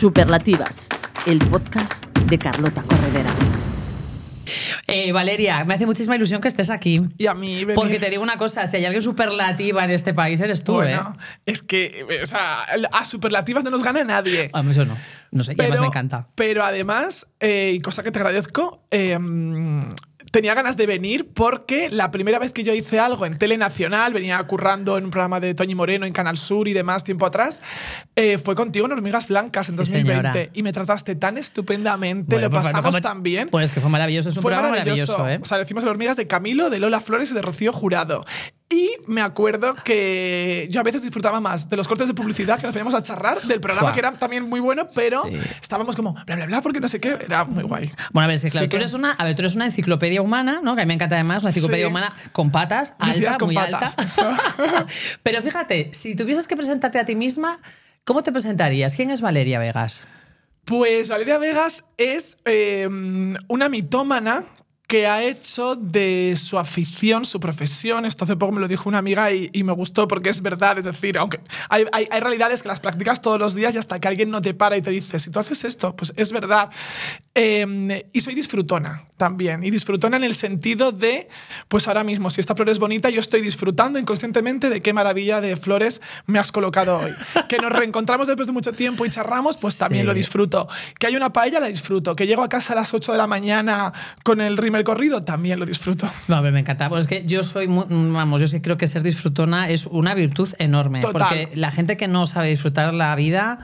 Superlativas, el podcast de Carlota Corredera. Eh, Valeria, me hace muchísima ilusión que estés aquí. Y a mí, Porque te digo una cosa, si hay alguien superlativa en este país, eres tú, ¿eh? Es que, eh, o sea, a superlativas no nos gana nadie. A mí eso no. No sé, pero, además me encanta. Pero además, eh, cosa que te agradezco, eh, tenía ganas de venir porque la primera vez que yo hice algo en Telenacional, venía currando en un programa de Toñi Moreno en Canal Sur y demás tiempo atrás, eh, fue contigo en Hormigas Blancas en 2020 y me trataste tan estupendamente, lo pues, pasamos tan bien. Pues que fue maravilloso, es un fue programa maravilloso. ¿eh? O sea, decimos Hormigas de Camilo, de Lola Flores y de Rocío Jurado. Y me acuerdo que yo a veces disfrutaba más de los cortes de publicidad que nos veníamos a charrar del programa, que era también muy bueno, pero estábamos como bla, bla, bla, porque no sé qué. Era muy guay. Bueno, a ver, es claro, tú, eres una, a ver una enciclopedia humana, ¿no? Que a mí me encanta además, una enciclopedia humana con patas, alta, con muy patas. alta. pero fíjate, si tuvieses que presentarte a ti misma, ¿cómo te presentarías? ¿Quién es Valeria Vegas? Pues Valeria Vegas es em, una mitómana que ha hecho de su afición su profesión. Esto hace poco me lo dijo una amiga y, me gustó porque es verdad. Es decir, aunque hay, hay, hay, realidades que las practicas todos los días y hasta que alguien no te para y te dice, si tú haces esto, pues es verdad. Eh, y soy disfrutona también. Y disfrutona en el sentido de, pues ahora mismo, si esta flor es bonita, yo estoy disfrutando inconscientemente de qué maravilla de flores me has colocado hoy. que nos reencontramos después de mucho tiempo y charramos, pues también lo disfruto. Que hay una paella, la disfruto. Que llego a casa a las 8 de la mañana con el rímel el corrido, también lo disfruto. No, me encanta. Pues es que yo soy, vamos, yo sí creo que ser disfrutona es una virtud enorme. Porque la gente que no sabe disfrutar la vida,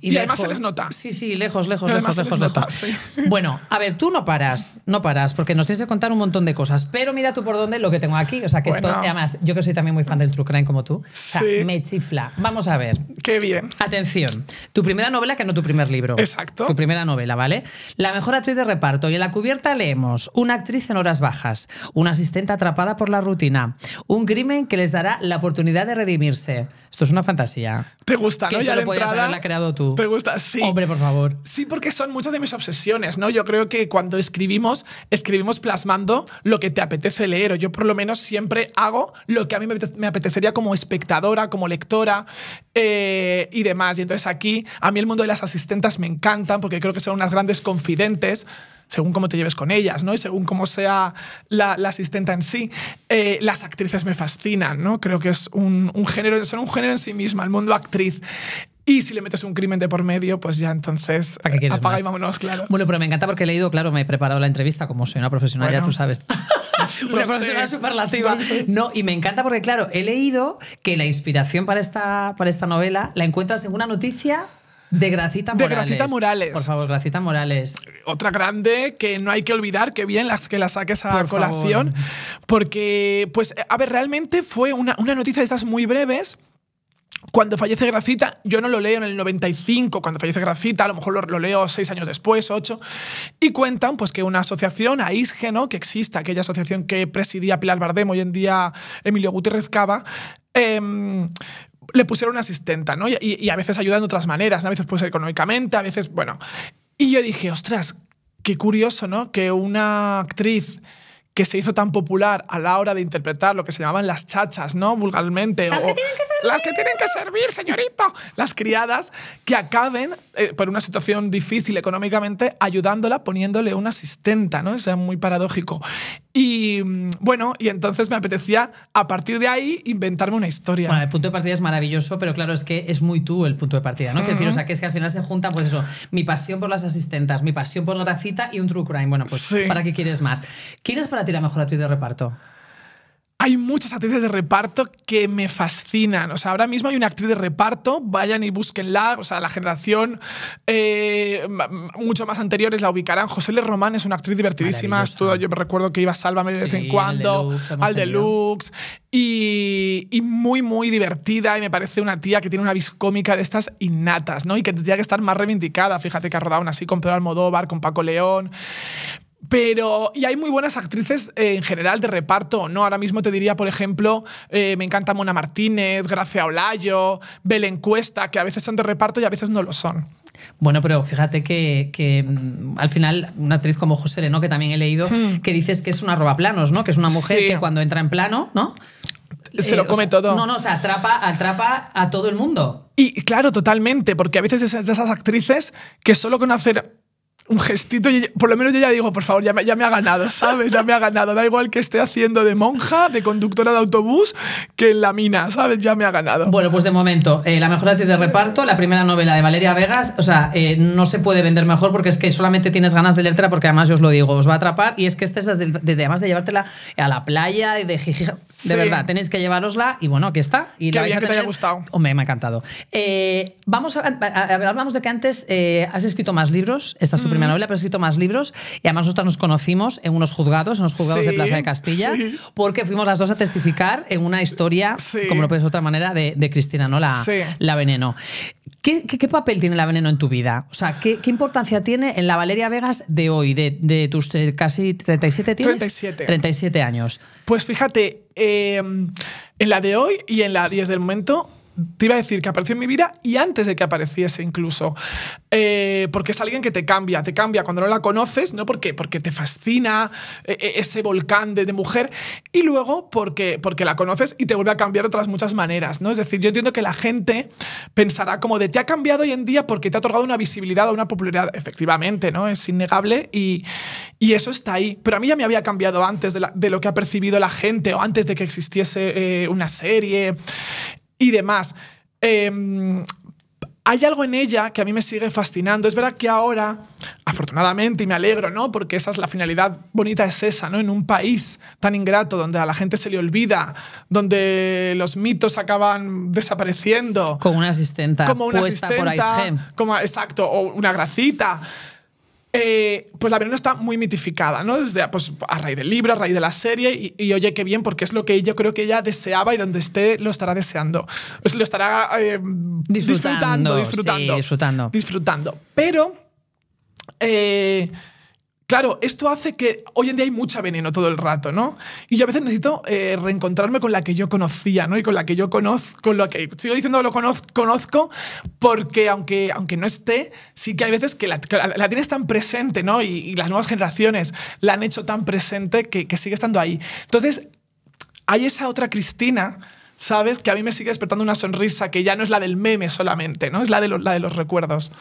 y, además se les nota. Sí, sí, lejos, lejos, lejos, lejos, Bueno, a ver, tú no paras, no paras, porque nos tienes que contar un montón de cosas, pero mira tú por dónde lo que tengo aquí, o sea, que esto, además, yo que soy también muy fan del True Crime como tú, o sea, me chifla. Vamos a ver. Qué bien. Atención, tu primera novela, que no tu primer libro. Exacto. Tu primera novela, ¿vale? La mejor actriz de reparto, y en la cubierta leemos una actriz en horas bajas, una asistente atrapada por la rutina, un crimen que les dará la oportunidad de redimirse. Esto es una fantasía. ¿Te gusta, no? Podrías haberla creado tú. ¿Te gusta? Sí. Hombre, por favor. Sí, porque son muchas de mis obsesiones, ¿no? Yo creo que cuando escribimos, escribimos plasmando lo que te apetece leer, o yo por lo menos siempre hago lo que a mí me apetecería como espectadora, como lectora eh, y demás. Y entonces aquí, a mí el mundo de las asistentas me encantan porque creo que son unas grandes confidentes según cómo te lleves con ellas, ¿no? Y según cómo sea la, la asistenta en sí. Eh, las actrices me fascinan, ¿no? Creo que es un, género, son un género en sí misma, el mundo actriz. Y si le metes un crimen de por medio, pues ya entonces a qué apaga y vámonos, claro. Bueno, pero me encanta porque he leído, claro, me he preparado la entrevista como soy una profesional, ya tú sabes. una profesional superlativa. No, y me encanta porque, claro, he leído que la inspiración para esta, para esta novela la encuentras en una noticia de Gracita Morales. De Gracita Morales. Por favor, Gracita Morales. Otra grande que no hay que olvidar, que bien las que la saques a colación. Porque, pues, a ver, realmente fue una, una noticia de estas muy breves cuando fallece Gracita, yo no lo leo en el 95, cuando fallece Gracita, a lo mejor lo, leo seis años después, ocho, y cuentan pues, que una asociación, AISGE, ¿no? que exista, aquella asociación que presidía Pilar Bardem, hoy en día Emilio Gutiérrez Cava, em, le pusieron una asistenta, ¿no? Y, a veces ayudan de otras maneras, a veces pues económicamente, a veces, bueno. Y yo dije, ostras, qué curioso, ¿no? Que una actriz que se hizo tan popular a la hora de interpretar lo que se llamaban las chachas, ¿no? Vulgarmente. Las o, que tienen que servir. Las que tienen que servir, señorito. Las criadas que acaben eh, por una situación difícil económicamente ayudándola poniéndole una asistenta, ¿no? Es sea, muy paradójico. Y mm, bueno, y entonces me apetecía a partir de ahí inventarme una historia. Bueno, el punto de partida es maravilloso, pero claro, es que es muy tú el punto de partida, ¿no? decir, o sea, que es que al final se junta, pues eso, mi pasión por las asistentas, mi pasión por la grafita y un true crime. Bueno, pues, ¿para qué quieres más? ¿Quién es para ti la mejor actriz de reparto? hay muchas actrices de reparto que me fascinan. O sea, ahora mismo hay una actriz de reparto, vayan y búsquenla. O sea, la generación eh, mucho más anteriores la ubicarán. José Le Román es una actriz divertidísima. yo me recuerdo que iba a Sálvame de vez en cuando, al deluxe. Y, y, muy, muy divertida. Y me parece una tía que tiene una vis cómica de estas innatas, ¿no? Y que tendría que estar más reivindicada. Fíjate que ha rodado una así con Pedro Almodóvar, con Paco León. Pero, y hay muy buenas actrices eh, en general de reparto, ¿no? Ahora mismo te diría, por ejemplo, eh, me encanta Mona Martínez, Gracia Olayo, Belén Cuesta, que a veces son de reparto y a veces no lo son. Bueno, pero fíjate que, que, mm, al final una actriz como José Leno, que también he leído, hmm. que dices que es una roba planos, ¿no? Que es una mujer que cuando entra en plano, ¿no? Se lo eh, come todo. No, no, se atrapa, atrapa a todo el mundo. Y claro, totalmente, porque a veces es de esas actrices que solo con hacer un gestito, por lo menos yo ya digo, por favor, ya me, ya me ha ganado, ¿sabes? Ya me ha ganado. Da igual que esté haciendo de monja, de conductora de autobús, que en la mina, ¿sabes? Ya me ha ganado. Bueno, pues de momento, eh, la mejor actriz de reparto, la primera novela de Valeria Vegas, o sea, eh, no se puede vender mejor porque es que solamente tienes ganas de leértela porque además yo os lo digo, os va a atrapar y es que esta es desde, además de llevártela a la playa y de de verdad, tenéis que llevarosla y bueno, aquí está. Y Qué la bien que te haya gustado. Hombre, me ha encantado. Eh, vamos a, a, hablamos de que antes has escrito más libros, esta mm primera novela, pero escrito más libros y además nosotros nos conocimos en unos juzgados, en los juzgados de Plaza de Castilla, porque fuimos las dos a testificar en una historia, como lo puedes de otra manera, de, Cristina, ¿no? La, veneno. ¿Qué, papel tiene la veneno en tu vida? O sea, ¿qué, importancia tiene en la Valeria Vegas de hoy, de, de tus eh, casi 37 37. años. Pues fíjate, eh, en la de hoy y en la 10 del momento te iba a decir que apareció en mi vida y antes de que apareciese incluso. Eh, porque es alguien que te cambia, te cambia cuando no la conoces, ¿no? ¿Por Porque te fascina eh, eh, ese volcán de, mujer y luego porque, porque la conoces y te vuelve a cambiar de otras muchas maneras, ¿no? Es decir, yo entiendo que la gente pensará como de te ha cambiado hoy en día porque te ha otorgado una visibilidad o una popularidad. Efectivamente, ¿no? Es innegable y, eso está ahí. Pero a mí ya me había cambiado antes de, lo que ha percibido la gente o antes de que existiese una serie y demás. Em, hay algo en ella que a mí me sigue fascinando. Es verdad que ahora, afortunadamente, y me alegro, ¿no? Porque esa es la finalidad bonita, es esa, ¿no? En un país tan ingrato, donde a la gente se le olvida, donde los mitos acaban desapareciendo. Como una asistenta. Como una asistenta. Por como, exacto, o una gracita. Eh, pues la veneno está muy mitificada, ¿no? Desde, pues, a raíz del libro, a raíz de la serie, y, oye, qué bien, porque es lo que yo creo que ella deseaba y donde esté lo estará deseando. lo estará eh, disfrutando, disfrutando, disfrutando, disfrutando. Pero... Eh, Claro, esto hace que hoy en día hay mucha veneno todo el rato, ¿no? Y yo a veces necesito eh, reencontrarme con la que yo conocía, ¿no? Y con la que yo conozco, con lo que sigo diciendo lo conozco, porque aunque, aunque no esté, sí que hay veces que la, tienes tan presente, ¿no? Y, las nuevas generaciones la han hecho tan presente que, que sigue estando ahí. Entonces, hay esa otra Cristina ¿sabes? Que a mí me sigue despertando una sonrisa que ya no es la del meme solamente, ¿no? Es la de los, la de los recuerdos.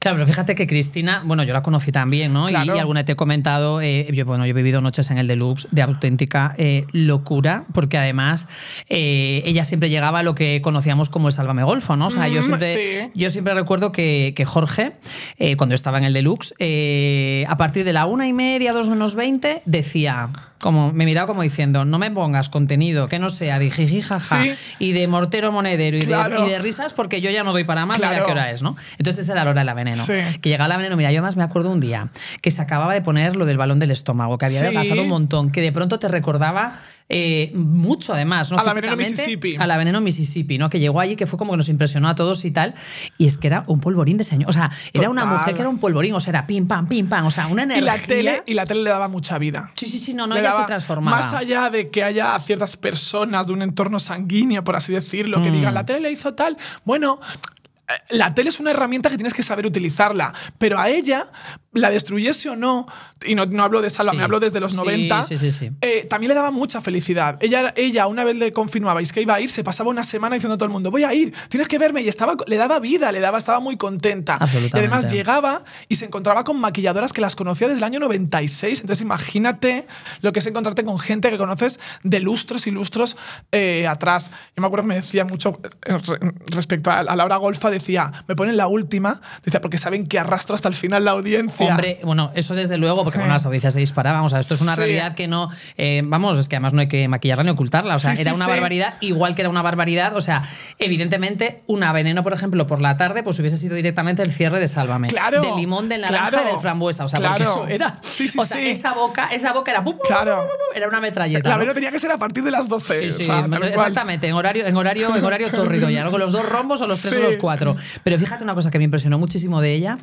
Claro, pero fíjate que Cristina, bueno, yo la conocí también, ¿no? Y, alguna te he comentado, eh, yo, bueno, yo he vivido noches en el deluxe de auténtica eh, locura, porque además eh, ella siempre llegaba a lo que conocíamos como el Sálvame Golfo, ¿no? O sea, yo, mm, siempre, recuerdo que, que Jorge, cuando estaba en el deluxe, a partir de la una y media, dos menos veinte, decía como me miraba como diciendo, no me pongas contenido que no sea de jiji jaja y de mortero monedero y, de, risas porque yo ya no doy para más, claro. mira qué hora es, ¿no? Entonces esa era la hora de la veneno. Que llegaba la veneno, mira, yo más me acuerdo un día que se acababa de poner lo del balón del estómago, que había sí. un montón, que de pronto te recordaba eh, mucho además, ¿no? A la Veneno Mississippi. A la Veneno Mississippi, ¿no? Que llegó allí, que fue como que nos impresionó a todos y tal. Y es que era un polvorín de señor. O sea, era una mujer que era un polvorín, o sea, era pim, pam, pim, pam. O sea, una energía. Y la tele, y la tele le daba mucha vida. Sí, sí, sí, no, no, ella se transformaba. Más allá de que haya ciertas personas de un entorno sanguíneo, por así decirlo, que mm. digan, la tele le hizo tal. Bueno, eh, la tele es una herramienta que tienes que saber utilizarla, pero a ella la destruyese o no, y no, no hablo de Salva, me hablo desde los 90, eh, también le daba mucha felicidad. Ella, ella, una vez le confirmabais que iba a ir, se pasaba una semana diciendo a todo el mundo, voy a ir, tienes que verme, y estaba, le daba vida, le daba, estaba muy contenta. Y además llegaba y se encontraba con maquilladoras que las conocía desde el año 96, entonces imagínate lo que es encontrarte con gente que conoces de lustros y lustros eh, atrás. Yo me acuerdo que me decía mucho eh, respecto a, la Laura Golfa, decía, me ponen la última, decía, porque saben que arrastro hasta el final la audiencia Hombre, bueno, eso desde luego, porque bueno, las audiencias se disparaban. O sea, esto es una realidad que no. Eh, vamos, es que además no hay que maquillarla ni ocultarla. O sea, era una barbaridad, igual que era una barbaridad. O sea, evidentemente, una veneno, por ejemplo, por la tarde, pues hubiese sido directamente el cierre de Sálvame. Claro. Del limón, de naranja del frambuesa. O sea, eso era. o sea, esa boca, esa boca era. Era una metralleta. La veneno tenía que ser a partir de las 12. Sí, sí, exactamente. En horario, en horario, en horario tórrido ya, ¿no? los dos rombos o los tres o los cuatro. Pero fíjate una cosa que me impresionó muchísimo de ella.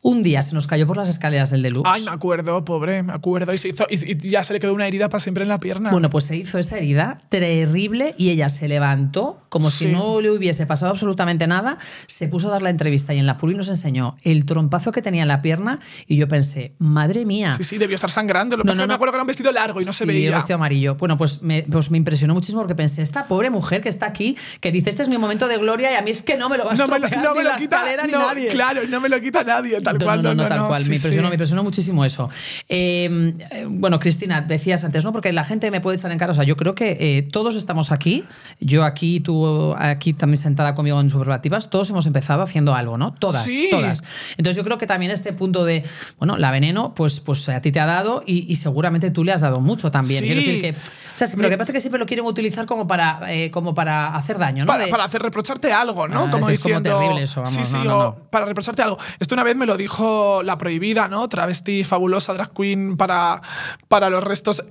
Un día se nos cayó por por las escaleras del deluxe. Ay, me acuerdo, pobre, me acuerdo. Y, se hizo, y ya se le quedó una herida para siempre en la pierna. Bueno, pues se hizo esa herida terrible y ella se levantó como si no le hubiese pasado absolutamente nada, se puso a dar la entrevista y en la Puli nos enseñó el trompazo que tenía en la pierna y yo pensé, madre mía. Sí, sí, debió estar sangrando. Lo no, no, me acuerdo que era un vestido largo y no se veía. El vestido amarillo. Bueno, pues me, pues me impresionó muchísimo porque pensé, esta pobre mujer que está aquí, que dice, este es mi momento de gloria y a mí es que no me lo va a no no ni me lo quita, ni nadie. Claro, no me lo quita nadie, tal cual. No, no, tal cual. me, impresionó, muchísimo eso. Em, eh, bueno, Cristina, decías antes, ¿no? Porque la gente me puede estar en cara. O sea, yo creo que eh, todos estamos aquí, yo aquí, tú aquí también sentada conmigo en Superlativas, todos hemos empezado haciendo algo, ¿no? Todas, todas. Entonces yo creo que también este punto de, bueno, la veneno, pues, pues a ti te ha dado y, seguramente tú le has dado mucho también. decir que, o que pasa que siempre lo quieren utilizar como para, eh, como para hacer daño, ¿no? Para, hacer reprocharte algo, ¿no? Ah, como es como terrible eso, vamos. Sí, sí, o para reprocharte algo. Esto una vez me lo dijo la prohibida, ¿no? Travesti fabulosa, drag queen para, para los restos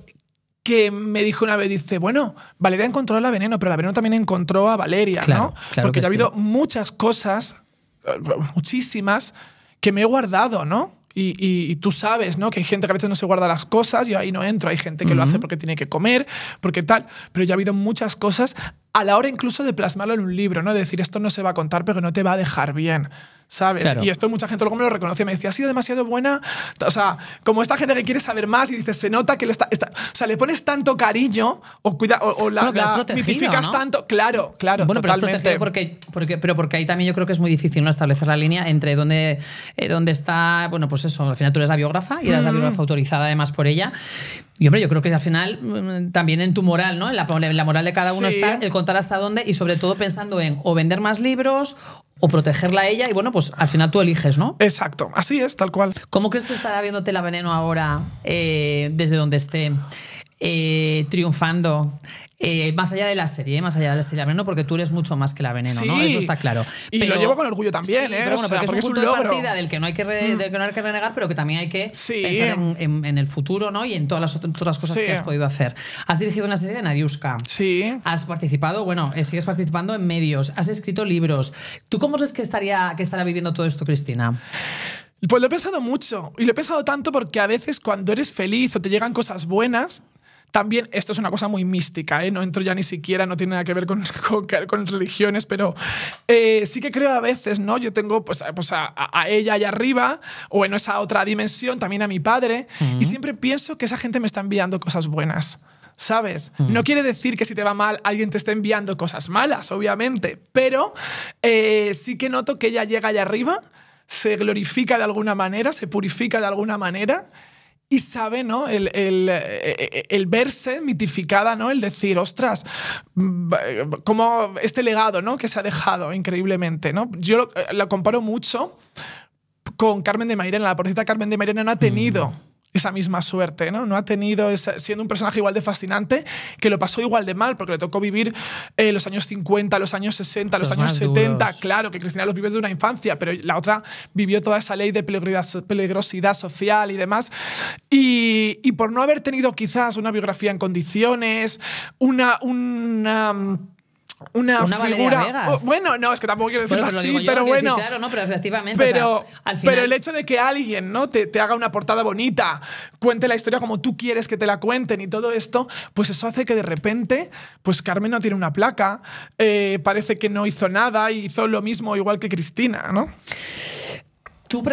que me dijo una vez, dice, bueno, Valeria encontró la veneno, pero la veneno también encontró a Valeria, ¿no? Porque ya ha habido muchas cosas, eh, muchísimas, que me he guardado, ¿no? Y, tú sabes, ¿no? Que hay gente que a veces no se guarda las cosas, y ahí no entro, hay gente que lo hace porque tiene que comer, porque tal, pero ya ha habido muchas cosas a la hora incluso de plasmarlo en un libro, ¿no? De decir, esto no se va a contar, pero no te va a dejar bien. ¿sabes? Y esto mucha gente luego me lo reconoce, me decía, ha sido demasiado buena. O sea, como esta gente que quiere saber más y dices, se nota que lo está, o le pones tanto cariño o, cuida, o, la, tanto. Claro, claro. Bueno, pero porque, ahí también yo creo que es muy difícil no establecer la línea entre dónde, eh, dónde está. Bueno, pues eso, al final tú eres la biógrafa y eres la mm. biógrafa autorizada además por ella. Y hombre, yo creo que al final mm, también en tu moral, ¿no? En la, moral de cada uno está el contar hasta dónde y sobre todo pensando en o vender más libros o protegerla a ella y bueno, pues al final tú eliges, ¿no? Exacto, así es, tal cual. ¿Cómo crees que estará viéndote la Veneno ahora eh, desde donde esté? Eh, triunfando eh, más allá de la serie, ¿eh? más allá de la serie Veneno, porque tú eres mucho más que la Veneno, ¿no? Eso está claro. Y lo llevo con orgullo también, ¿eh? porque es un partida del que, no hay que renegar, pero que también hay que pensar en, el futuro, ¿no? Y en todas las otras cosas que has podido hacer. Has dirigido una serie de Nadiuska. Sí. Has participado, bueno, eh, sigues participando en medios, has escrito libros. ¿Tú cómo crees que estaría, que estará viviendo todo esto, Cristina? Pues lo he pensado mucho y lo he pensado tanto porque a veces cuando eres feliz o te llegan cosas buenas, también esto es una cosa muy mística, ¿eh? no entro ya ni siquiera, no tiene nada que ver con, religiones, pero eh, sí que creo a veces, ¿no? Yo tengo pues, pues a, ella allá arriba o en esa otra dimensión, también a mi padre, y siempre pienso que esa gente me está enviando cosas buenas. ¿sabes? No quiere decir que si te va mal alguien te esté enviando cosas malas, obviamente, pero eh, sí que noto que ella llega allá arriba, se glorifica de alguna manera, se purifica de alguna manera y sabe, ¿no? Eh, eh, el, verse mitificada, ¿no? El decir, ostras, como este legado, ¿no? Que se ha dejado increíblemente, ¿no? Yo lo, eh, comparo mucho con Carmen de Mairena. La porcita Carmen de Mairena no ha tenido. Mm esa misma suerte, ¿no? No ha tenido, siendo un personaje igual de fascinante, que lo pasó igual de mal, porque le tocó vivir eh, los años 50, los años 60, los, años 70. Claro, que Cristina los vive de una infancia, pero la otra vivió toda esa ley de peligrosidad social y demás. Y, y por no haber tenido quizás una biografía en condiciones, una... una una, figura. Oh, bueno, no, es que tampoco quiero decirlo pues así, pero bueno. claro, pero efectivamente. el hecho de que alguien ¿no? Te, haga una portada bonita, cuente la historia como tú quieres que te la cuenten y todo esto, pues eso hace que de repente, pues Carmen no tiene una placa, eh, parece que no hizo nada y hizo lo mismo igual que Cristina, ¿no?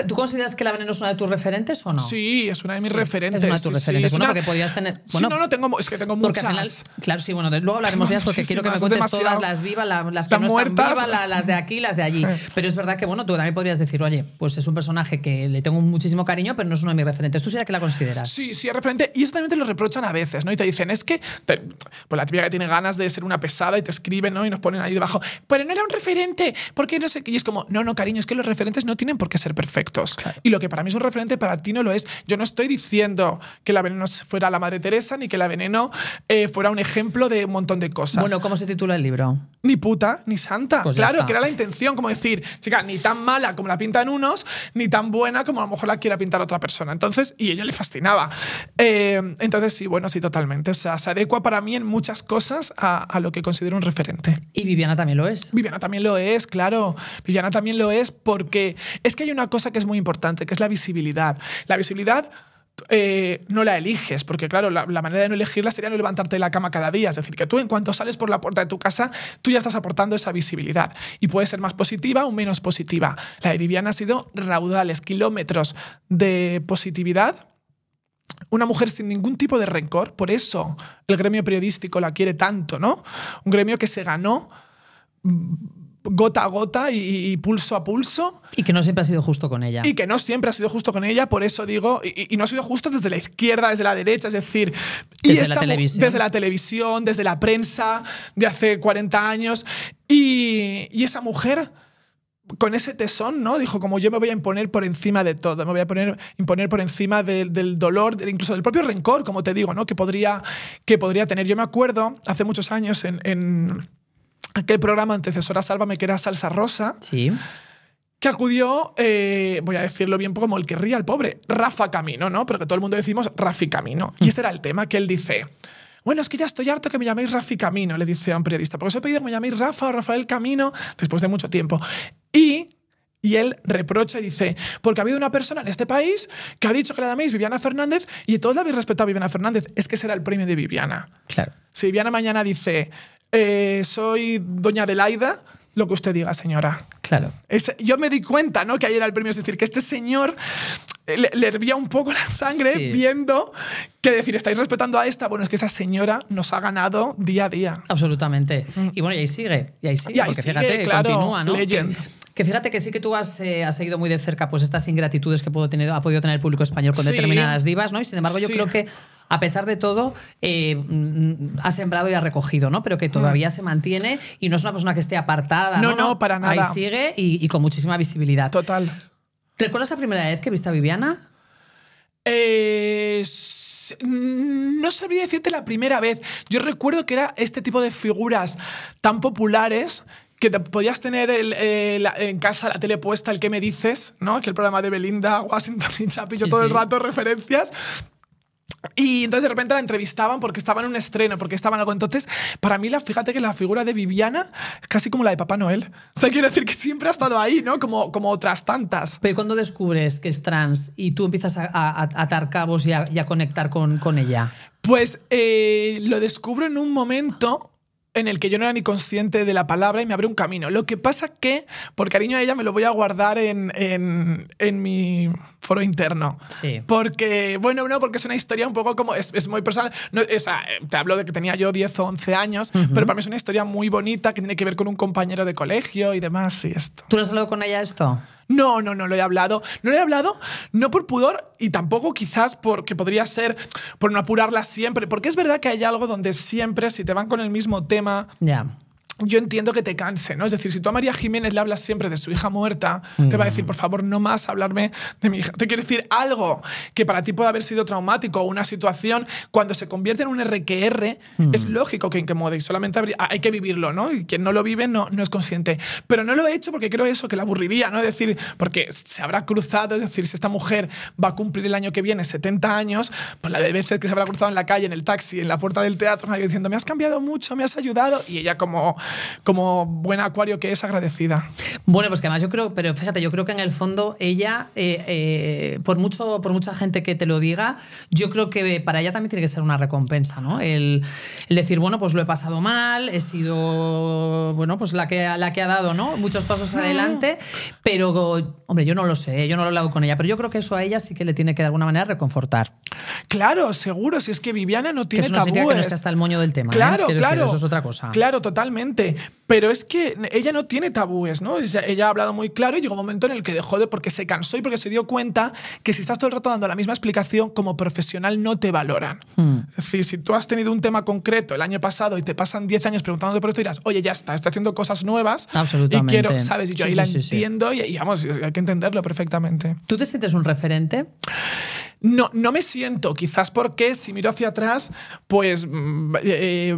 ¿Tú, consideras que la Veneno es una de tus referentes o no? Sí, es una de mis referentes. Es una de tus referentes. podías tener. no, no, tengo, es que tengo muchas. claro, sí, bueno, luego hablaremos de porque quiero que me cuentes todas las vivas, las, que no están vivas, las, de aquí, las de allí. Pero es verdad que, bueno, tú también podrías decir, oye, pues es un personaje que le tengo muchísimo cariño, pero no es uno de mis referentes. ¿Tú sí que la consideras? Sí, sí, es referente. Y eso también te lo reprochan a veces, ¿no? Y te dicen, es que. pues la tía que tiene ganas de ser una pesada y te escriben, ¿no? Y nos ponen ahí debajo, pero no era un referente, no sé Y es como, no, no, cariño, que los referentes no tienen por qué ser perfectos. Y lo que para mí es un referente, para ti no lo es. Yo no estoy diciendo que la veneno fuera la Madre Teresa ni que la veneno eh, fuera un ejemplo de un montón de cosas. Bueno, ¿cómo se titula el libro? Ni puta, ni santa. Pues claro, que era la intención, como decir, chica, ni tan mala como la pintan unos, ni tan buena como a lo mejor la quiera pintar otra persona. Entonces, y ella le fascinaba. Eh, entonces, sí, bueno, sí, totalmente. O sea, se adecua para mí en muchas cosas a, a lo que considero un referente. Y Viviana también lo es. Viviana también lo es, claro. Viviana también lo es porque es que hay una cosa cosa que es muy importante, que es la visibilidad. La visibilidad eh, no la eliges, porque claro, la, manera de no elegirla sería no levantarte de la cama cada día. Es decir, que tú en cuanto sales por la puerta de tu casa, tú ya estás aportando esa visibilidad. Y puede ser más positiva o menos positiva. La de Viviana ha sido raudales, kilómetros de positividad. Una mujer sin ningún tipo de rencor, por eso el gremio periodístico la quiere tanto, ¿no? Un gremio que se ganó gota a gota y, pulso a pulso. Y que no siempre ha sido justo con ella. Y que no siempre ha sido justo con ella, por eso digo, y, no ha sido justo desde la izquierda, desde la derecha, es decir, desde, la televisión. desde la televisión, desde la prensa de hace 40 años. Y, esa mujer con ese tesón, ¿no? Dijo, como yo me voy a imponer por encima de todo, me voy a poner, imponer por encima del dolor, incluso del propio rencor, como te digo, ¿no? Que podría, que podría tener. Yo me acuerdo, hace muchos años, en aquel programa antecesora Sálvame, que era Salsa Rosa. Sí. Que acudió, eh, voy a decirlo bien, como el que ría el pobre, Rafa Camino, ¿no? Porque todo el mundo decimos Rafi Camino. Y este era el tema que él dice. Bueno, es que ya estoy harto que me llaméis Rafi Camino, le dice a un periodista, porque os he pedido que me llaméis Rafa o Rafael Camino después de mucho tiempo. Y, él reprocha y dice, porque ha habido una persona en este país que ha dicho que la llaméis Viviana Fernández y todos la habéis respetado a Viviana Fernández. Es que será el premio de Viviana. Claro. Si Viviana mañana dice, eh, soy doña Adelaida, lo que usted diga, señora. Claro. yo me di cuenta, ¿no? Que ayer era el premio, es decir, que este señor eh, le, hervía un poco la sangre viendo que decir, estáis respetando a esta, bueno, es que esta señora nos ha ganado día a día. Absolutamente. Mm. Y bueno, y ahí sigue, y ahí sigue, porque fíjate, claro, ¿no? Que fíjate que sí que tú eh, has, seguido muy de cerca pues estas ingratitudes que puedo tener, ha podido tener el público español con determinadas divas, ¿no? Y sin embargo, yo creo que a pesar de todo, eh, mm, ha sembrado y ha recogido, ¿no? Pero que mm. todavía se mantiene y no es una persona que esté apartada. No, no, para nada. Ahí sigue y, con muchísima visibilidad. Total. ¿Te ¿Recuerdas la primera vez que viste a Viviana? Eh, mm, no sabría decirte la primera vez. Yo recuerdo que era este tipo de figuras tan populares que podías tener eh, en casa la tele puesta, el que me dices, ¿no? Que el programa de Belinda, Washington y Chapi, yo todo el rato referencias y entonces de repente la entrevistaban porque estaba en un estreno, porque estaba en algo. Entonces, para mí, la, fíjate que la figura de Viviana es casi como la de Papá Noel. O sea, quiero decir que siempre ha estado ahí, ¿no? Como, como otras tantas. Pero cuando descubres que es trans y tú empiezas a, atar cabos y a, conectar con, con ella. Pues eh, lo descubro en un momento en el que yo no era ni consciente de la palabra y me abrió un camino. Lo que pasa que, por cariño a ella, me lo voy a guardar en, mi foro interno. Sí. Porque, bueno, no, porque es una historia un poco como, es, muy personal. No, te hablo de que tenía yo 10 o 11 años, pero para mí es una historia muy bonita que tiene que ver con un compañero de colegio y demás y esto. ¿Tú has hablado con ella esto? No, no, no lo he hablado. No lo he hablado, no por pudor y tampoco quizás porque podría ser por no apurarla siempre, porque es verdad que hay algo donde siempre, si te van con el mismo tema... Ya yo entiendo que te canse, ¿no? Es decir, si tú a María Jiménez le hablas siempre de su hija muerta, te va a decir, mm. por favor, no más hablarme de mi hija. Te quiero decir algo que para ti puede haber sido traumático o una situación, cuando se convierte en un RQR, mm. es lógico que incomode y solamente hay que vivirlo, ¿no? Y quien no lo vive no, no es consciente. Pero no lo he hecho porque creo eso, que la aburriría, ¿no? Es decir, porque se habrá cruzado, es decir, si esta mujer va a cumplir el año que viene 70 años, pues la de veces que se habrá cruzado en la calle, en el taxi, en la puerta del teatro, diciendo, me has cambiado mucho, me has ayudado, y ella como como buen acuario que es agradecida. Bueno, pues que además yo creo, pero fíjate, yo creo que en el fondo ella, eh, eh, por, mucho, por mucha gente que te lo diga, yo creo que para ella también tiene que ser una recompensa, ¿no? El, decir, bueno, pues lo he pasado mal, he sido, bueno, pues la que, la que ha dado, ¿no? Muchos pasos ah. adelante, pero, hombre, yo no lo sé, yo no lo he hablado con ella, pero yo creo que eso a ella sí que le tiene que de alguna manera reconfortar. Claro, seguro, si es que Viviana no tiene que eso no tabúes. Que no hasta el moño del tema. ¿eh? Claro, claro. eso es otra cosa. Claro, totalmente pero es que ella no tiene tabúes, ¿no? Ella, ha hablado muy claro y llegó un momento en el que dejó de porque se cansó y porque se dio cuenta que si estás todo el rato dando la misma explicación, como profesional no te valoran. Hmm. Es decir, si tú has tenido un tema concreto el año pasado y te pasan 10 años preguntándote por esto, dirás, oye, ya está, estoy haciendo cosas nuevas y quiero, ¿sabes? Y yo ahí la entiendo y, vamos, hay que entenderlo perfectamente. ¿Tú te sientes un referente? No, no me siento, quizás porque si miro hacia atrás, pues mm, eh, eh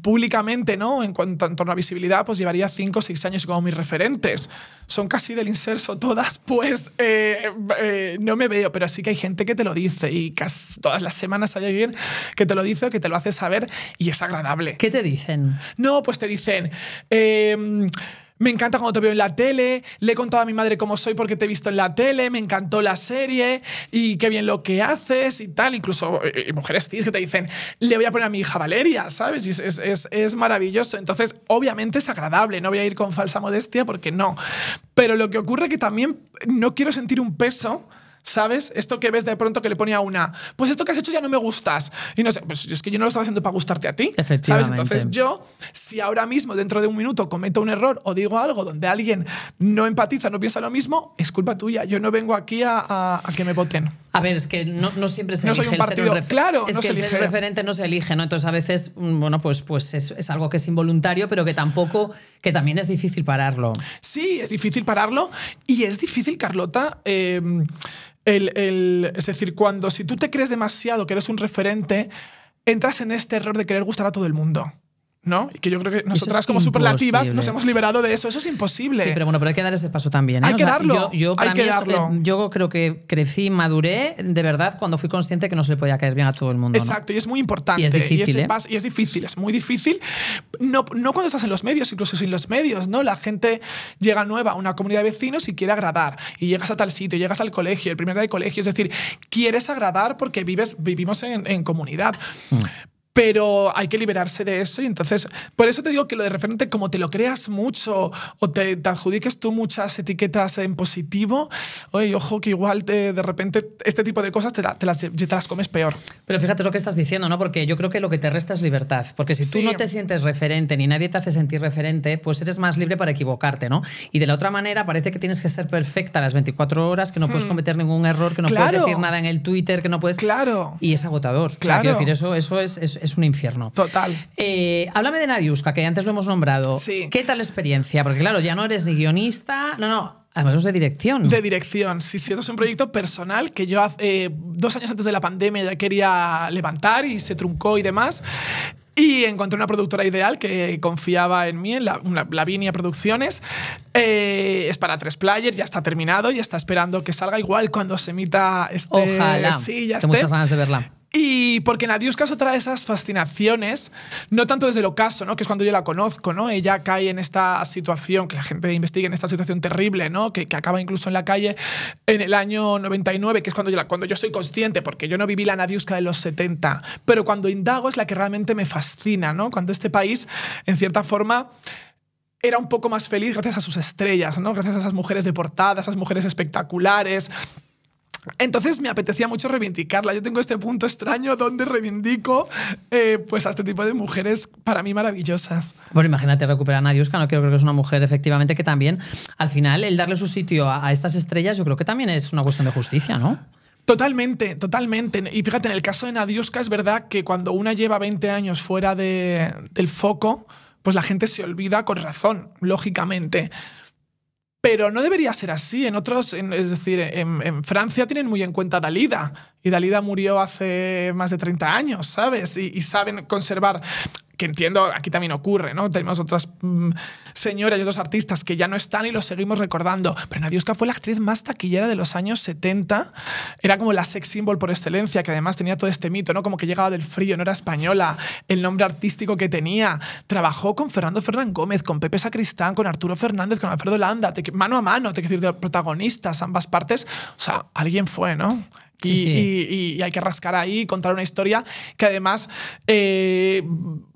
públicamente, ¿no? En cuanto en torno a visibilidad, pues llevaría cinco o seis años como mis referentes. Son casi del inserso todas, pues eh, eh, no me veo, pero sí que hay gente que te lo dice y casi todas las semanas hay alguien que te lo dice o que te lo hace saber y es agradable. ¿Qué te dicen? No, pues te dicen... Em, me encanta cuando te veo en la tele, le he contado a mi madre cómo soy porque te he visto en la tele, me encantó la serie y qué bien lo que haces y tal. Incluso hay eh, eh, mujeres cis que te dicen, le voy a poner a mi hija Valeria, ¿sabes? Y es, es maravilloso. Entonces, obviamente es agradable, no voy a ir con falsa modestia porque no. Pero lo que ocurre es que también no quiero sentir un peso ¿Sabes? Esto que ves de pronto que le ponía una, pues esto que has hecho ya no me gustas. Y no sé, pues es que yo no lo estaba haciendo para gustarte a ti. Efectivamente. ¿Sabes? Entonces yo, si ahora mismo dentro de un minuto cometo un error o digo algo donde alguien no empatiza, no piensa lo mismo, es culpa tuya. Yo no vengo aquí a, que me voten. A ver, es que no, siempre se elige El claro, es que el referente no se elige, ¿no? Entonces a veces, mm, bueno, pues, pues es, algo que es involuntario, pero que tampoco, que también es difícil pararlo. Sí, es difícil pararlo y es difícil, Carlota. Em, el, es decir, cuando si tú te crees demasiado que eres un referente, entras en este error de querer gustar a todo el mundo. ¿no? Y que yo creo que nosotras como superlativas nos hemos liberado de eso. Eso es imposible. Sí, pero bueno, pero hay que dar ese paso también. Hay Yo, creo que crecí, maduré, de verdad, cuando fui consciente que no se le podía caer bien a todo el mundo. Exacto, y es muy importante. Y es difícil. ¿eh? Y es, difícil, es muy difícil. No, cuando estás en los medios, incluso sin los medios, ¿no? La gente llega nueva a una comunidad de vecinos y quiere agradar. Y llegas a tal sitio, llegas al colegio, el primer día de colegio. Es decir, quieres agradar porque vives, vivimos en, comunidad. Mm pero hay que liberarse de eso y entonces, por eso te digo que lo de referente, como te lo creas mucho o te, adjudiques tú muchas etiquetas en positivo, oye, ojo que igual te, de repente este tipo de cosas te, las, comes peor. Pero fíjate lo que estás diciendo, ¿no? Porque yo creo que lo que te resta es libertad, porque si tú no te sientes referente ni nadie te hace sentir referente, pues eres más libre para equivocarte, ¿no? Y de la otra manera parece que tienes que ser perfecta las 24 horas, que no puedes hmm. cometer ningún error, que no puedes decir nada en el Twitter, que no puedes... Claro. Y es agotador. Claro. quiero decir, eso, eso es es un infierno. Total. Eh, háblame de Nadiuska, que antes lo hemos nombrado. Sí. ¿Qué tal experiencia? Porque claro, ya no eres ni guionista, no, no, Hablamos de dirección. De dirección, sí, sí. Esto es un proyecto personal que yo hace, eh, dos años antes de la pandemia ya quería levantar y se truncó y demás. Y encontré una productora ideal que confiaba en mí, en la, una, Producciones. Eh, es para tres players, ya está terminado, y está esperando que salga igual cuando se emita este. Ojalá. Sí, ya esté. muchas ganas de verla. Y porque es otra de esas fascinaciones, no tanto desde el ocaso, ¿no? que es cuando yo la conozco, ¿no? ella cae en esta situación, que la gente investigue en esta situación terrible, ¿no? que, acaba incluso en la calle en el año 99, que es cuando yo, la, cuando yo soy consciente, porque yo no viví la Nadiuska de los 70, pero cuando indago es la que realmente me fascina, ¿no? cuando este país, en cierta forma, era un poco más feliz gracias a sus estrellas, ¿no? gracias a esas mujeres deportadas, esas mujeres espectaculares entonces me apetecía mucho reivindicarla. Yo tengo este punto extraño donde reivindico eh, pues a este tipo de mujeres para mí maravillosas. Bueno, imagínate recuperar a Nadiuska, no creo, que es una mujer efectivamente que también, al final, el darle su sitio a, estas estrellas, yo creo que también es una cuestión de justicia, ¿no? Totalmente, totalmente. Y fíjate, en el caso de Nadiuska es verdad que cuando una lleva 20 años fuera del foco, pues la gente se olvida con razón, lógicamente. Pero no debería ser así. En otros, es decir, en, Francia tienen muy en cuenta Dalida. Y Dalida murió hace más de 30 años, ¿sabes? y saben conservar que entiendo aquí también ocurre, ¿no? Tenemos otras mm, señoras y otros artistas que ya no están y los seguimos recordando. Pero Nadiuska fue la actriz más taquillera de los años 70. Era como la sex symbol por excelencia, que además tenía todo este mito, ¿no? Como que llegaba del frío, no era española, el nombre artístico que tenía. Trabajó con Fernando Fernán Gómez, con Pepe Sacristán, con Arturo Fernández, con Alfredo Landa, mano a mano, te quiero decir, protagonistas, ambas partes. O sea, alguien fue, ¿no? Sí, y, Y, hay que rascar ahí, contar una historia que además eh,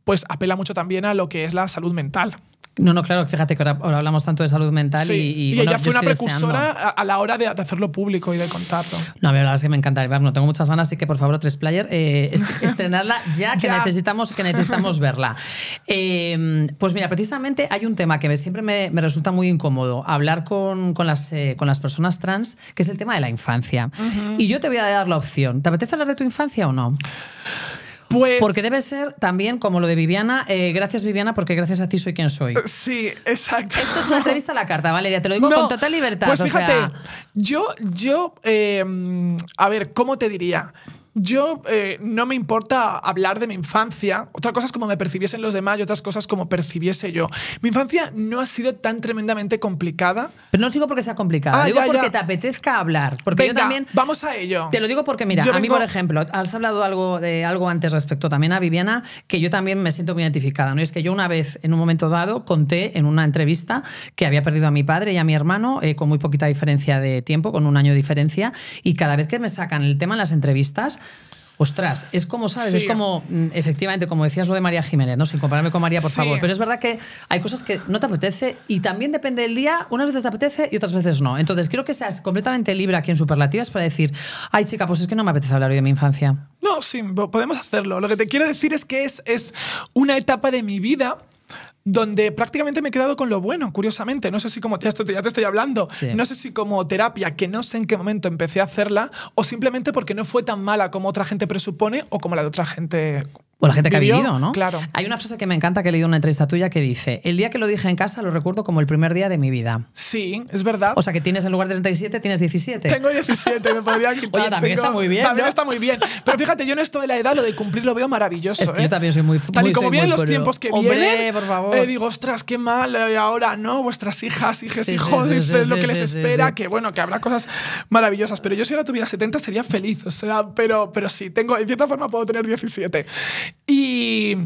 pues apela mucho también a lo que es la salud mental. No, no, claro, fíjate que ahora, hablamos tanto de salud mental y, y, ella fue una precursora a, la hora de, hacerlo público y de contarlo. No, a ver, la verdad es que me encantaría, no tengo muchas ganas, así que por favor, Tres Player, eh, estrenarla ya, que, Necesitamos, que necesitamos verla. Em, pues mira, precisamente hay un tema que siempre me, resulta muy incómodo hablar eh, con, las, personas trans, que es el tema de la infancia. Y yo te voy a dar la opción. ¿Te apetece hablar de tu infancia o no? Pues porque debe ser también como lo de Viviana, eh, gracias Viviana porque gracias a ti soy quien soy. Eh, sí, exacto. Esto es una entrevista a la carta, Valeria, te lo digo con total libertad. Pues fíjate, yo, yo, em, a ver, ¿cómo te diría? Yo eh, no me importa hablar de mi infancia. otras cosas como me percibiesen los demás y otras cosas como percibiese yo. Mi infancia no ha sido tan tremendamente complicada. Pero no os digo porque sea complicada, ah, digo porque te apetezca hablar. Porque yo también. Vamos a ello. Te lo digo porque, mira, a mí, por ejemplo, has hablado algo de algo antes respecto también a Viviana, que yo también me siento muy identificada. ¿no? es que yo una vez, en un momento dado, conté en una entrevista que había perdido a mi padre y a mi hermano eh, con muy poquita diferencia de tiempo, con un año de diferencia. Y cada vez que me sacan el tema en las entrevistas, Ostras, es como, ¿sabes? Es como, mm, efectivamente, como decías lo de María Jiménez, ¿no? Sin compararme con María, por favor. Pero es verdad que hay cosas que no te apetece y también depende del día. Unas veces te apetece y otras veces no. Entonces, quiero que seas completamente libre aquí en Superlativas para decir, ay, chica, pues es que no me apetece hablar hoy de mi infancia. No, sí, podemos hacerlo. Lo que te quiero decir es que es, es una etapa de mi vida donde prácticamente me he quedado con lo bueno, curiosamente. No sé si como ya te, te estoy hablando, no sé si como terapia, que no sé en qué momento empecé a hacerla, o simplemente porque no fue tan mala como otra gente presupone o como la de otra gente o pues la gente que ha vivido, ¿no? Claro. Hay una frase que me encanta que he leído en una entrevista tuya que dice: El día que lo dije en casa lo recuerdo como el primer día de mi vida. Sí, es verdad. O sea que tienes en lugar de 37, tienes 17. Tengo 17, me podría quitar. Oye, también está muy bien. También está muy bien. Pero fíjate, yo en esto de la edad, lo de cumplir lo veo maravilloso. Es que ¿eh? yo también soy muy Tal y como vienen los tiempos que vienen. por eh, favor. Eh, digo, ostras, qué mal, eh, ahora no, vuestras hijas, hijas, hijos, es lo que les espera, que bueno, que habrá cosas maravillosas. Pero yo si ahora tuviera 70 sería feliz, o sea, pero, pero sí, tengo, en cierta forma puedo tener 17. Y,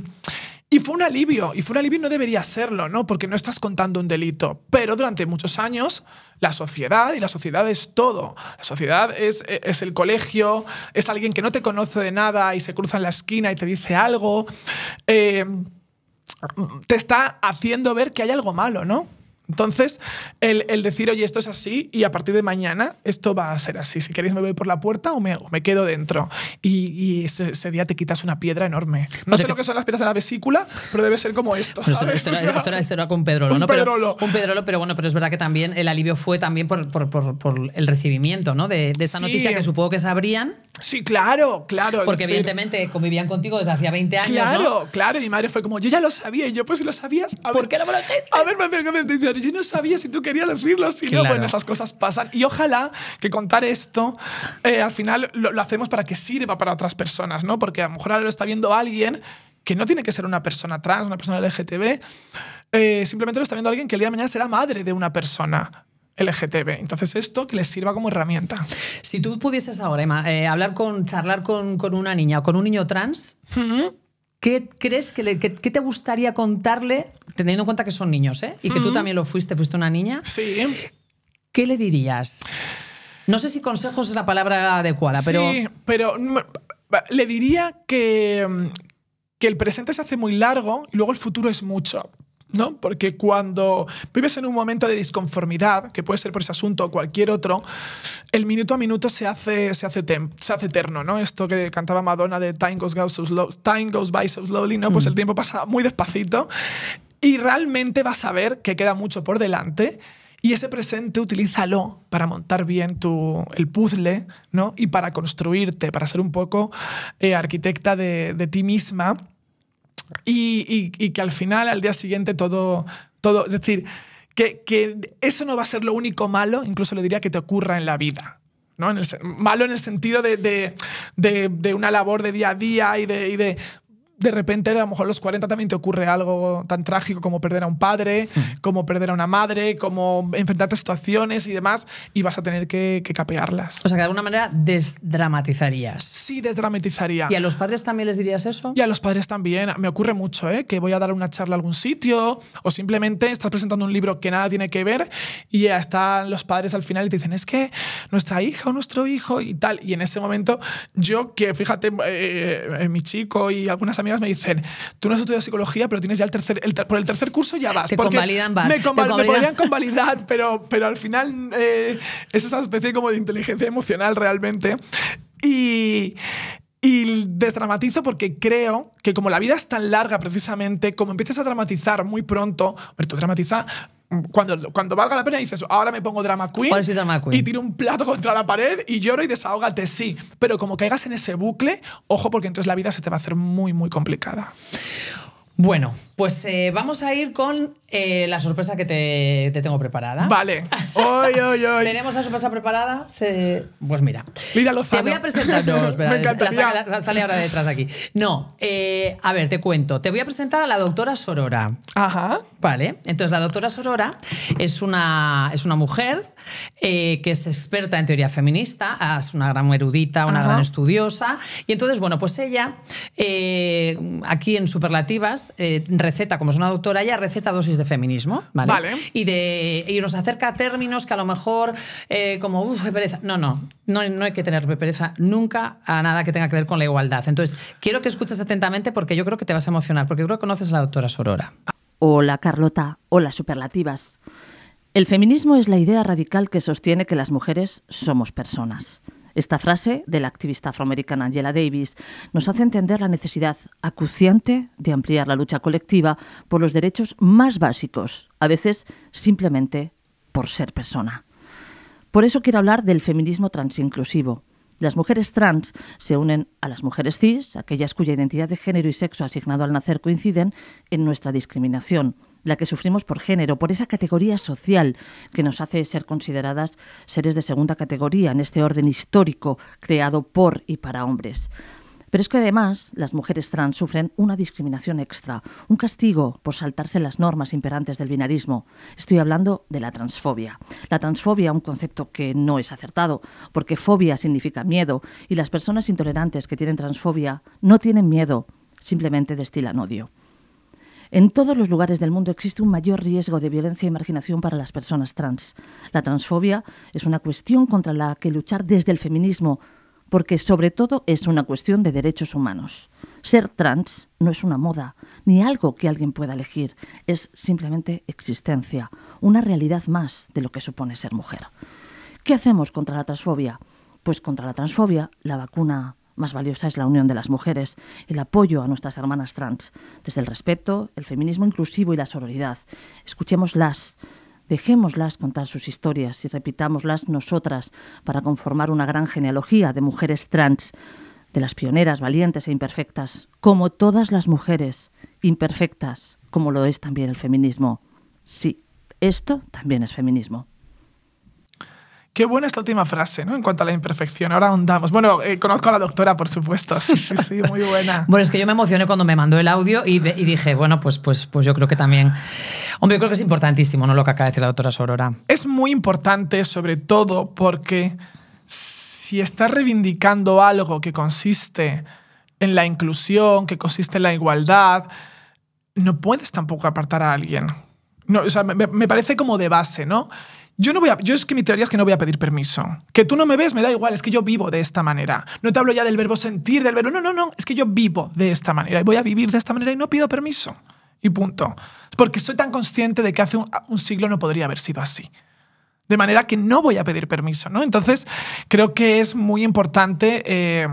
fue un alivio, y fue un alivio y no debería serlo, ¿no? Porque no estás contando un delito. Pero durante muchos años, la sociedad, y la sociedad es todo. La sociedad es, el colegio, es alguien que no te conoce de nada y se cruza en la esquina y te dice algo. Eh, te está haciendo ver que hay algo malo, ¿no? Entonces, el, el, decir, oye, esto es así y a partir de mañana esto va a ser así. Si queréis me voy por la puerta o me, me quedo dentro. Y, ese, día te quitas una piedra enorme. No sé lo que son las piedras de la vesícula, pero debe ser como esto, pues ¿sabes? Esto, era, esto, era, con Pedrolo, un ¿no? Pedrolo. Pero, un Pedrolo, pero bueno, pero es verdad que también el alivio fue también por, por, por, el recibimiento, ¿no? De, de noticia que supongo que sabrían. Sí, claro, claro. Porque evidentemente convivían contigo desde hacía 20 años, Claro, claro. Y mi madre fue como, yo ya lo sabía. Y yo, pues si lo sabías, a ¿por qué no me lo dijiste? A ver, me, yo no sabía si tú querías decirlo, si no. Bueno, estas cosas pasan. Y ojalá que contar esto, eh, al final lo, hacemos para que sirva para otras personas, ¿no? Porque a lo mejor ahora lo está viendo alguien que no tiene que ser una persona trans, una persona LGTB, eh, simplemente lo está viendo alguien que el día de mañana será madre de una persona. LGTB. Entonces, esto que les sirva como herramienta. Si tú pudieses ahora, Emma, eh, hablar con, charlar con, con, una niña o con un niño trans, ¿Qué crees que, le, te gustaría contarle, teniendo en cuenta que son niños, ¿eh? y que tú también lo fuiste, fuiste una niña? Sí. ¿Qué le dirías? No sé si consejos es la palabra adecuada, pero. Sí, pero mm, le diría que, que el presente se hace muy largo y luego el futuro es mucho. ¿no? Porque cuando vives en un momento de disconformidad, que puede ser por ese asunto o cualquier otro, el minuto a minuto se hace, se hace, se hace eterno, ¿no? Esto que cantaba Madonna de Time Goes, by so slowly, ¿no? Pues el mm. tiempo pasa muy despacito y realmente vas a ver que queda mucho por delante. Y ese presente utilízalo para montar bien tu, el puzzle ¿no? y para construirte, para ser un poco eh, arquitecta de, de ti misma y, que al final, al día siguiente, todo. todo es decir, que, eso no va a ser lo único malo, incluso le diría que te ocurra en la vida. malo en el sentido de, una labor de día a día y de, de repente, a lo mejor a los 40 también te ocurre algo tan trágico como perder a un padre, mm. como perder a una madre, como enfrentarte a situaciones y demás, y vas a tener que, capearlas. O sea, que de alguna manera desdramatizarías. Sí, desdramatizaría. ¿Y a los padres también les dirías eso? Y a los padres también. Me ocurre mucho, ¿eh? Que voy a dar una charla a algún sitio, o simplemente estás presentando un libro que nada tiene que ver, y ya están los padres al final y te dicen, es que nuestra hija o nuestro hijo y tal. Y en ese momento, yo que fíjate, eh, eh, mi chico y algunas amigas me dicen, tú no has estudiado psicología, pero tienes ya el tercer, por el tercer curso ya vas. Me, podrían convalidar, pero, pero al final eh, es esa especie como de inteligencia emocional realmente. Y, y desdramatizo porque creo que como la vida es tan larga precisamente, como empiezas a dramatizar muy pronto, pero tú dramatiza cuando, valga la pena dices, ahora me pongo drama queen, drama queen. y tiro un plato contra la pared y lloro y desahógate, sí. Pero como caigas en ese bucle, ojo porque entonces la vida se te va a hacer muy, muy complicada. Bueno, pues eh, vamos a ir con eh, la sorpresa que te, tengo preparada. Vale. ¿Tenemos la sorpresa preparada? Pues mira. Te voy a presentar. No, sale ahora detrás aquí. No, eh, a ver, te cuento. Te voy a presentar a la doctora Sorora. Ajá. Vale. Entonces, la doctora Sorora es una, es una mujer que es experta en teoría feminista, es una gran erudita, una gran estudiosa. Y entonces, bueno, pues ella, aquí en Superlativas, eh, receta, como es una doctora, ya, receta dosis de feminismo, ¿vale? Y, de, nos acerca a términos que a lo mejor, eh, como, uff, pereza. No, no, no, no hay que tener pereza nunca a nada que tenga que ver con la igualdad. Entonces, quiero que escuches atentamente porque yo creo que te vas a emocionar, porque creo que conoces a la doctora Sorora. Hola, Carlota. Hola, superlativas. El feminismo es la idea radical que sostiene que las mujeres somos personas esta frase de la activista afroamericana Angela Davis nos hace entender la necesidad acuciante de ampliar la lucha colectiva por los derechos más básicos, a veces simplemente por ser persona. Por eso quiero hablar del feminismo transinclusivo. Las mujeres trans se unen a las mujeres cis, aquellas cuya identidad de género y sexo asignado al nacer coinciden en nuestra discriminación la que sufrimos por género, por esa categoría social que nos hace ser consideradas seres de segunda categoría en este orden histórico creado por y para hombres. Pero es que además las mujeres trans sufren una discriminación extra, un castigo por saltarse las normas imperantes del binarismo. Estoy hablando de la transfobia. La transfobia, un concepto que no es acertado, porque fobia significa miedo y las personas intolerantes que tienen transfobia no tienen miedo, simplemente destilan odio. En todos los lugares del mundo existe un mayor riesgo de violencia y e marginación para las personas trans. La transfobia es una cuestión contra la que luchar desde el feminismo, porque sobre todo es una cuestión de derechos humanos. Ser trans no es una moda, ni algo que alguien pueda elegir, es simplemente existencia, una realidad más de lo que supone ser mujer. ¿Qué hacemos contra la transfobia? Pues contra la transfobia, la vacuna más valiosa es la unión de las mujeres, el apoyo a nuestras hermanas trans, desde el respeto, el feminismo inclusivo y la sororidad. Escuchémoslas, dejémoslas contar sus historias y repitámoslas nosotras para conformar una gran genealogía de mujeres trans, de las pioneras valientes e imperfectas, como todas las mujeres imperfectas, como lo es también el feminismo. Sí, esto también es feminismo. Qué buena esta última frase, ¿no? En cuanto a la imperfección. Ahora ahondamos. Bueno, eh, conozco a la doctora, por supuesto. Sí, sí, sí, muy buena. bueno, es que yo me emocioné cuando me mandó el audio y, dije, bueno, pues, pues, pues yo creo que también. Hombre, yo creo que es importantísimo, ¿no? Lo que acaba de decir la doctora Sorora. Es muy importante, sobre todo porque si estás reivindicando algo que consiste en la inclusión, que consiste en la igualdad, no puedes tampoco apartar a alguien. No, o sea, me parece como de base, ¿no? Yo no voy a, yo es que mi teoría es que no voy a pedir permiso. Que tú no me ves, me da igual, es que yo vivo de esta manera. No te hablo ya del verbo sentir, del verbo, no, no, no, es que yo vivo de esta manera y voy a vivir de esta manera y no pido permiso. Y punto. Porque soy tan consciente de que hace un, siglo no podría haber sido así. De manera que no voy a pedir permiso, ¿no? Entonces, creo que es muy importante eh,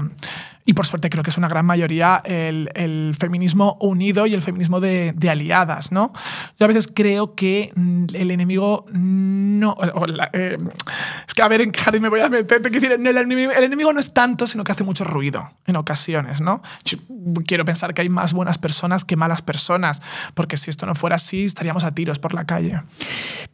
y por suerte creo que es una gran mayoría, el, feminismo unido y el feminismo de, aliadas, ¿no? Yo a veces creo que mm, el enemigo no... Eh, es que, a ver, en me voy a meter, el enemigo, no es tanto, sino que hace mucho ruido en ocasiones, ¿no? quiero pensar que hay más buenas personas que malas personas, porque si esto no fuera así, estaríamos a tiros por la calle.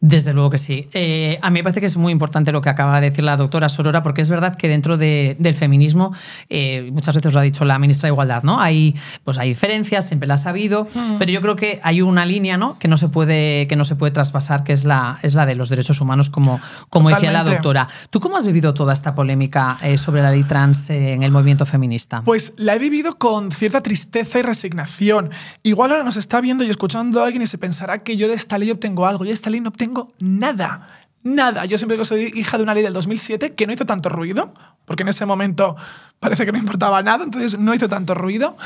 Desde luego que sí. Eh, a mí me parece que es muy importante lo que acaba de decir la doctora Sorora, porque es verdad que dentro del feminismo... Eh, muchas veces lo ha dicho la ministra de Igualdad, ¿no? Hay, pues hay diferencias, siempre las ha habido, mm. pero yo creo que hay una línea, ¿no? Que no se puede, que no se puede traspasar, que es la, es la de los derechos humanos, como, como decía la doctora. ¿Tú cómo has vivido toda esta polémica eh, sobre la ley trans eh, en el movimiento feminista? Pues la he vivido con cierta tristeza y resignación. Igual ahora nos está viendo y escuchando a alguien y se pensará que yo de esta ley obtengo algo. y de esta ley no obtengo nada nada. Yo siempre que soy hija de una ley del 2007 que no hizo tanto ruido, porque en ese momento parece que no importaba nada, entonces no hizo tanto ruido,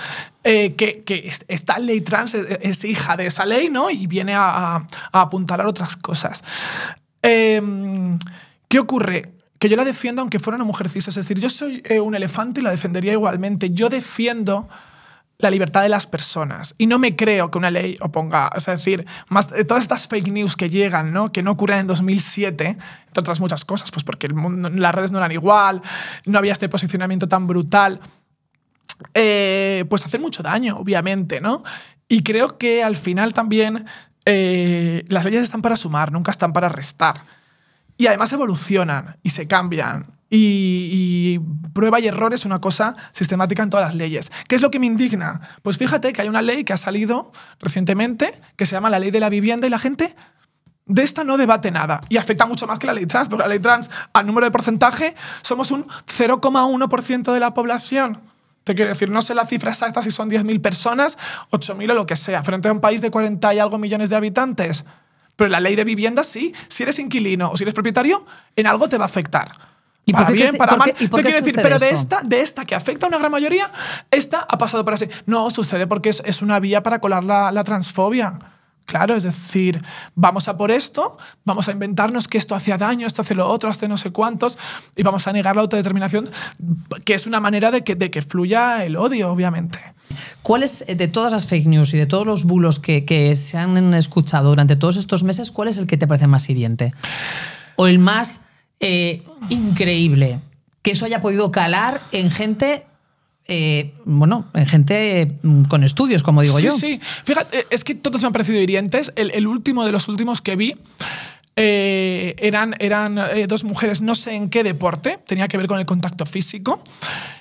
eh, que, que, esta ley trans es, hija de esa ley, ¿no? Y viene a, apuntalar otras cosas. Em, ¿Qué ocurre? Que yo la defiendo aunque fuera una mujer cis, es decir, yo soy eh, un elefante y la defendería igualmente. Yo defiendo la libertad de las personas. Y no me creo que una ley oponga, es decir, más, eh, todas estas fake news que llegan, ¿no? que no ocurren en 2007, entre otras muchas cosas, pues porque las redes no eran igual, no había este posicionamiento tan brutal, eh, pues hacen mucho daño, obviamente, ¿no? Y creo que al final también eh, las leyes están para sumar, nunca están para restar. Y además evolucionan y se cambian y, prueba y error es una cosa sistemática en todas las leyes. ¿Qué es lo que me indigna? Pues fíjate que hay una ley que ha salido recientemente que se llama la ley de la vivienda y la gente de esta no debate nada. Y afecta mucho más que la ley trans, porque la ley trans, al número de porcentaje, somos un 0,1% de la población. Te quiero decir, no sé la cifra exacta si son 10.000 personas, 8.000 o lo que sea, frente a un país de 40 y algo millones de habitantes. Pero la ley de vivienda sí, si eres inquilino o si eres propietario, en algo te va a afectar. ¿Y para decir, pero de esta, de esta que afecta a una gran mayoría, esta ha pasado por así. No, sucede porque es, una vía para colar la, transfobia. Claro, es decir, vamos a por esto, vamos a inventarnos que esto hacía daño, esto hace lo otro, hace no sé cuántos, y vamos a negar la autodeterminación, que es una manera de que, de que fluya el odio, obviamente. ¿Cuál es, eh, de todas las fake news y de todos los bulos que, que se han escuchado durante todos estos meses, cuál es el que te parece más hiriente? ¿O el más eh, increíble que eso haya podido calar en gente eh, bueno, en gente mm, con estudios, como digo yo. Sí, sí. Fíjate, eh, es que todos me han parecido hirientes. El, último de los últimos que vi. eran eran dos mujeres, no sé en qué deporte, tenía que ver con el contacto físico.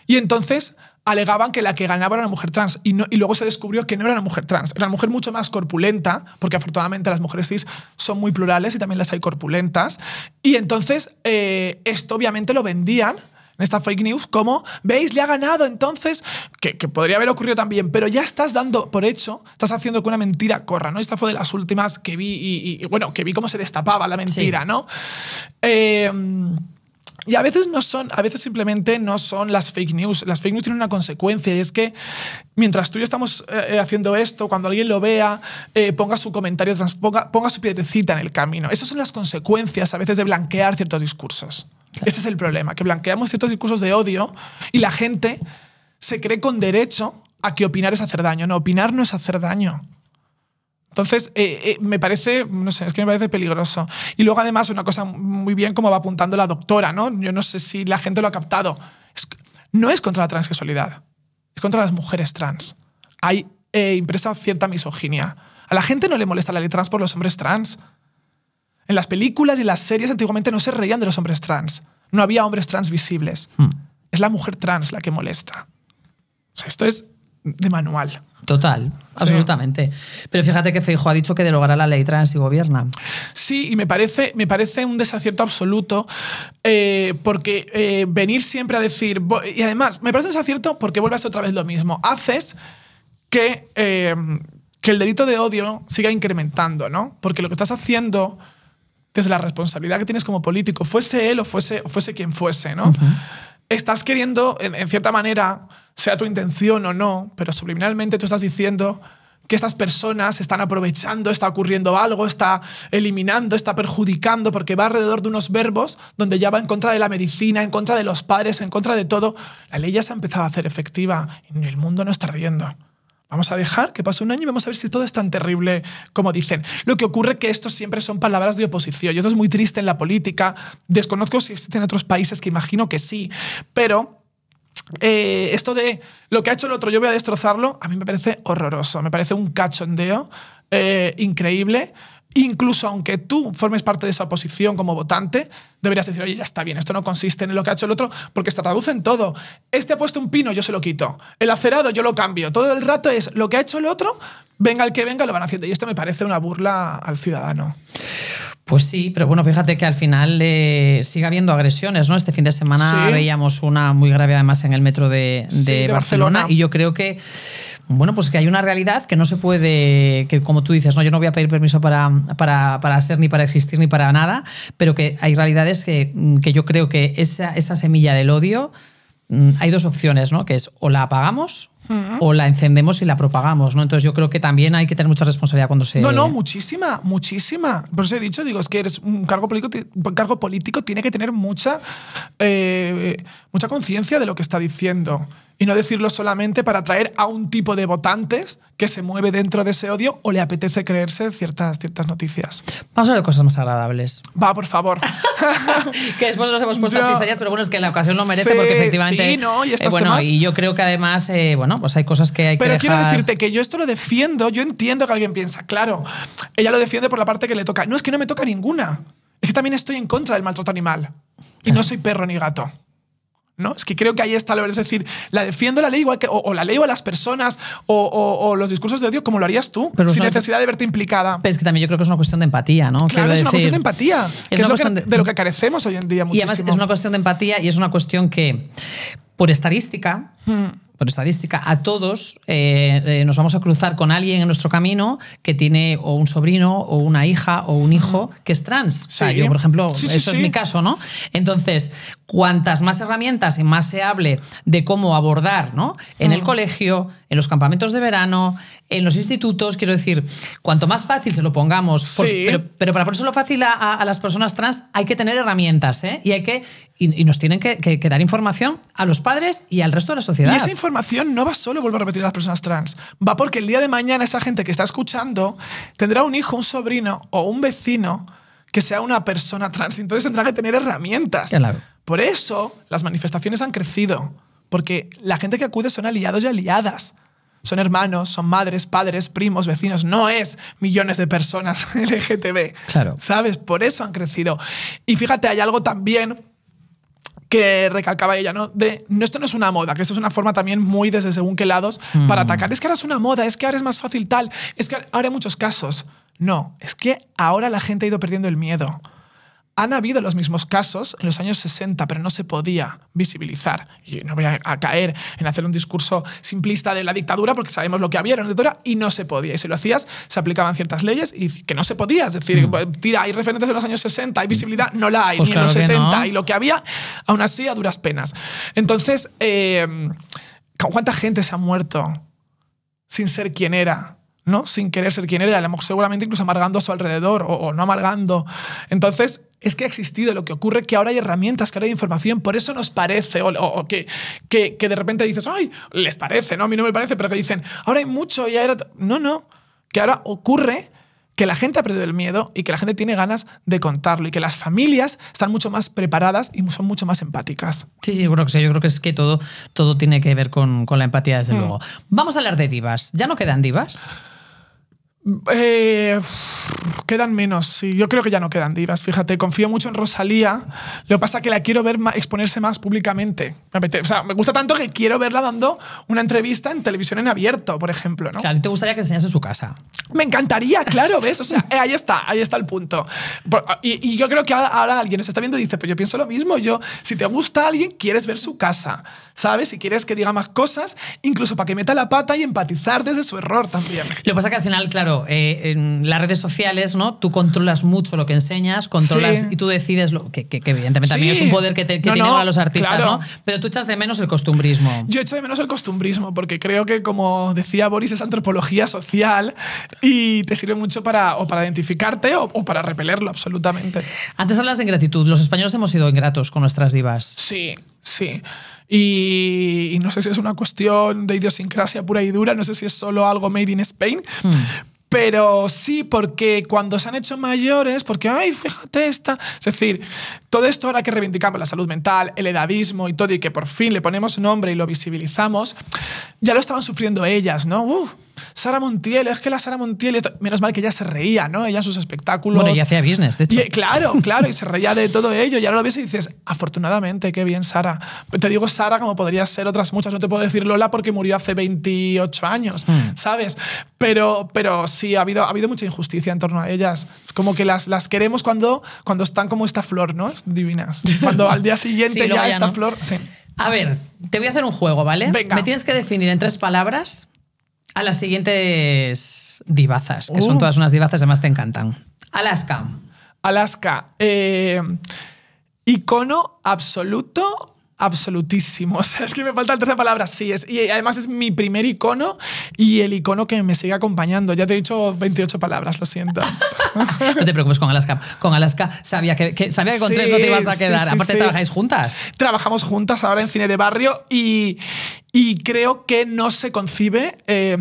Y entonces alegaban que la que ganaba era una mujer trans y, no, y luego se descubrió que no era una mujer trans, era una mujer mucho más corpulenta, porque afortunadamente las mujeres cis son muy plurales y también las hay corpulentas. Y entonces eh, esto obviamente lo vendían en esta fake news como, veis, le ha ganado entonces, que, podría haber ocurrido también, pero ya estás dando por hecho, estás haciendo que una mentira corra, ¿no? Esta fue de las últimas que vi y, bueno, que vi cómo se destapaba la mentira, ¿no? Eh, y a veces no son, a veces simplemente no son las fake news. Las fake news tienen una consecuencia y es que mientras tú y yo estamos eh, eh, haciendo esto, cuando alguien lo vea, eh, ponga su comentario, ponga, ponga su piedrecita en el camino. Esas son las consecuencias a veces de blanquear ciertos discursos. Ese es el problema, que blanqueamos ciertos discursos de odio y la gente se cree con derecho a que opinar es hacer daño. No, opinar no es hacer daño. Entonces, eh, eh, me parece, no sé, es que me parece peligroso. Y luego, además, una cosa muy bien como va apuntando la doctora, ¿no? Yo no sé si la gente lo ha captado. no es contra la transsexualidad, es contra las mujeres trans. Hay eh, impresa cierta misoginia. A la gente no le molesta la ley trans por los hombres trans. En las películas y las series antiguamente no se reían de los hombres trans. No había hombres trans visibles. Hmm. Es la mujer trans la que molesta. O sea, esto es de manual. Total, absolutamente. Pero fíjate que Feijo ha dicho que derogará la ley trans y gobierna. Sí, y me parece, me parece un desacierto absoluto, eh, porque eh, venir siempre a decir. Y además, me parece un desacierto porque vuelvas otra vez lo mismo. Haces que, eh, que el delito de odio siga incrementando, ¿no? Porque lo que estás haciendo es la responsabilidad que tienes como político, fuese él o fuese, fuese quien fuese, ¿no? estás queriendo, en, cierta manera, sea tu intención o no, pero subliminalmente tú estás diciendo que estas personas están aprovechando, está ocurriendo algo, está eliminando, está perjudicando, porque va alrededor de unos verbos donde ya va en contra de la medicina, en contra de los padres, en contra de todo. La ley ya se ha empezado a hacer efectiva y el mundo no está ardiendo. Vamos a dejar que pase un año y vamos a ver si todo es tan terrible como dicen. Lo que ocurre que esto siempre son palabras de oposición Yo esto es muy triste en la política. Desconozco si existen otros países que imagino que sí, pero eh, esto de lo que ha hecho el otro yo voy a destrozarlo, a mí me parece horroroso, me parece un cachondeo eh, increíble incluso aunque tú formes parte de esa oposición como votante, deberías decir, oye, ya está bien, esto no consiste en lo que ha hecho el otro, porque se traduce en todo. Este ha puesto un pino, yo se lo quito. El acerado, yo lo cambio. Todo el rato es lo que ha hecho el otro, venga el que venga, lo van haciendo. Y esto me parece una burla al ciudadano. Pues sí, pero bueno, fíjate que al final eh, sigue habiendo agresiones, ¿no? Este fin de semana veíamos una muy grave además en el metro de, Barcelona. y yo creo que, bueno, pues que hay una realidad que no se puede, que como tú dices, no, yo no voy a pedir permiso para, para, ser, ni para existir, ni para nada, pero que hay realidades que, yo creo que esa, esa semilla del odio, mm, hay dos opciones, ¿no? Que es o la apagamos o la encendemos y la propagamos, ¿no? Entonces yo creo que también hay que tener mucha responsabilidad cuando se... No, no, muchísima, muchísima. Por eso he dicho, digo, es que eres un cargo político, un cargo político tiene que tener mucha, eh, mucha conciencia de lo que está diciendo y no decirlo solamente para atraer a un tipo de votantes que se mueve dentro de ese odio o le apetece creerse ciertas, ciertas noticias. Vamos a ver cosas más agradables. Va, por favor. que después nos hemos puesto yo, así pero bueno, es que la ocasión lo merece porque efectivamente... Sí, ¿no? Y eh, bueno, y yo creo que además, eh, bueno, pues hay cosas que hay pero que Pero quiero decirte que yo esto lo defiendo, yo entiendo que alguien piensa, claro, ella lo defiende por la parte que le toca. No, es que no me toca ninguna. Es que también estoy en contra del maltrato animal. Y no soy perro ni gato. ¿no? Es que creo que ahí está lo es decir, la defiendo la ley igual o, la ley o a las personas o, los discursos de odio como lo harías tú, sin necesidad de verte implicada. Pero es que también yo creo que es una cuestión de empatía, ¿no? Claro, es una cuestión de empatía, es, que de... lo que carecemos hoy en día muchísimo. Y además es una cuestión de empatía y es una cuestión que por estadística, hmm por estadística, a todos eh, eh, nos vamos a cruzar con alguien en nuestro camino que tiene o un sobrino o una hija o un hijo que es trans. yo, por ejemplo, eso es mi caso, ¿no? Entonces, cuantas más herramientas y más se hable de cómo abordar, ¿no? En el colegio, en los campamentos de verano, en los institutos. Quiero decir, cuanto más fácil se lo pongamos, sí. pero, para para lo fácil a, las personas trans hay que tener herramientas ¿eh? y, hay que, y, nos tienen que, dar información a los padres y al resto de la sociedad. Y esa información no va solo, vuelvo a repetir, a las personas trans, va porque el día de mañana esa gente que está escuchando tendrá un hijo, un sobrino o un vecino que sea una persona trans, entonces tendrá que tener herramientas. Claro. Por eso las manifestaciones han crecido. Porque la gente que acude son aliados y aliadas. Son hermanos, son madres, padres, primos, vecinos. No es millones de personas LGTB. Claro. ¿Sabes? Por eso han crecido. Y fíjate, hay algo también que recalcaba ella, ¿no? De esto no es una moda, que esto es una forma también muy desde según qué lados para mm. atacar. Es que ahora es una moda, es que ahora es más fácil tal, es que ahora hay muchos casos. No, es que ahora la gente ha ido perdiendo el miedo. Han habido los mismos casos en los años 60, pero no se podía visibilizar. Y no voy a, caer en hacer un discurso simplista de la dictadura, porque sabemos lo que había en la dictadura y no se podía. Y si lo hacías, se aplicaban ciertas leyes y que no se podía. Es decir, mm. pues, tira, hay referentes en los años 60, hay visibilidad, no la hay, pues ni en los 70. Y lo que había, aún así, a duras penas. Entonces, em, ¿cuánta gente se ha muerto sin ser quien era? ¿no? Sin querer ser quien era, lo seguramente incluso amargando a su alrededor o, o no amargando. Entonces, es que ha existido. Lo que ocurre que ahora hay herramientas, que ahora hay información. Por eso nos parece, o, que, que, de repente dices, ay, les parece, no, a mí no me parece, pero que dicen, ahora hay mucho y ahora... No, no, que ahora ocurre que la gente ha perdido el miedo y que la gente tiene ganas de contarlo y que las familias están mucho más preparadas y son mucho más empáticas. Sí, sí, yo creo que sí. Yo creo que es que todo, todo tiene que ver con, la empatía, desde mm. luego. Vamos a hablar de divas. ¿Ya no quedan divas? Eh, quedan menos, sí. Yo creo que ya no quedan divas, fíjate. Confío mucho en Rosalía. Lo que pasa es que la quiero ver exponerse más públicamente. Me, gusta tanto que quiero verla dando una entrevista en televisión en abierto, por ejemplo. ¿no? O sea, ¿te gustaría que enseñase su casa? Me encantaría, claro, ¿ves? O sea, eh, ahí está, ahí está el punto. Y, yo creo que ahora, alguien nos está viendo y dice, pero pues yo pienso lo mismo. Yo, si te gusta alguien, quieres ver su casa, ¿sabes? Si quieres que diga más cosas, incluso para que meta la pata y empatizar desde su error también. Lo que pasa es que al final, claro, eh, en las redes sociales, ¿no? Tú controlas mucho lo que enseñas, controlas y tú decides lo que, evidentemente también es un poder que, te, que a tienen los artistas, ¿no? Pero tú echas de menos el costumbrismo. Yo echo de menos el costumbrismo porque creo que como decía Boris es antropología social y te sirve mucho para o para identificarte o, o para repelerlo absolutamente. Antes hablas de ingratitud. Los españoles hemos sido ingratos con nuestras divas. Sí, sí. Y, no sé si es una cuestión de idiosincrasia pura y dura, no sé si es solo algo made in Spain. Hmm. Pero sí, porque cuando se han hecho mayores, porque, ay, fíjate esta. Es decir, todo esto ahora que reivindicamos la salud mental, el edadismo y todo, y que por fin le ponemos nombre y lo visibilizamos, ya lo estaban sufriendo ellas, ¿no? Sara Montiel, es que la Sara Montiel, menos mal que ella se reía, ¿no? Ella sus espectáculos. Bueno, ella hacía business, de hecho. claro, claro, y se reía de todo ello. Y ahora lo ves y dices, afortunadamente, qué bien, Sara. Te digo Sara como podría ser otras muchas, no te puedo decir Lola porque murió hace 28 años, hmm. ¿sabes? Pero, pero sí, ha habido, ha habido mucha injusticia en torno a ellas. Es como que las, queremos cuando, cuando están como esta flor, ¿no? Divinas. Cuando al día siguiente ya, esta flor. A ver, te voy a hacer un juego, ¿vale? Me tienes que definir en tres palabras a las siguientes divazas, que son uh. todas unas divazas, además te encantan. Alaska. Alaska. Eh, icono absoluto Absolutísimos. es que me falta la palabras. palabra. Sí, es, y además es mi primer icono y el icono que me sigue acompañando. Ya te he dicho 28 palabras, lo siento. no te preocupes con Alaska. Con Alaska sabía que, sabía que con tres no te ibas a quedar. Aparte, trabajáis juntas. Trabajamos juntas ahora en cine de barrio y, creo que no se concibe. Eh,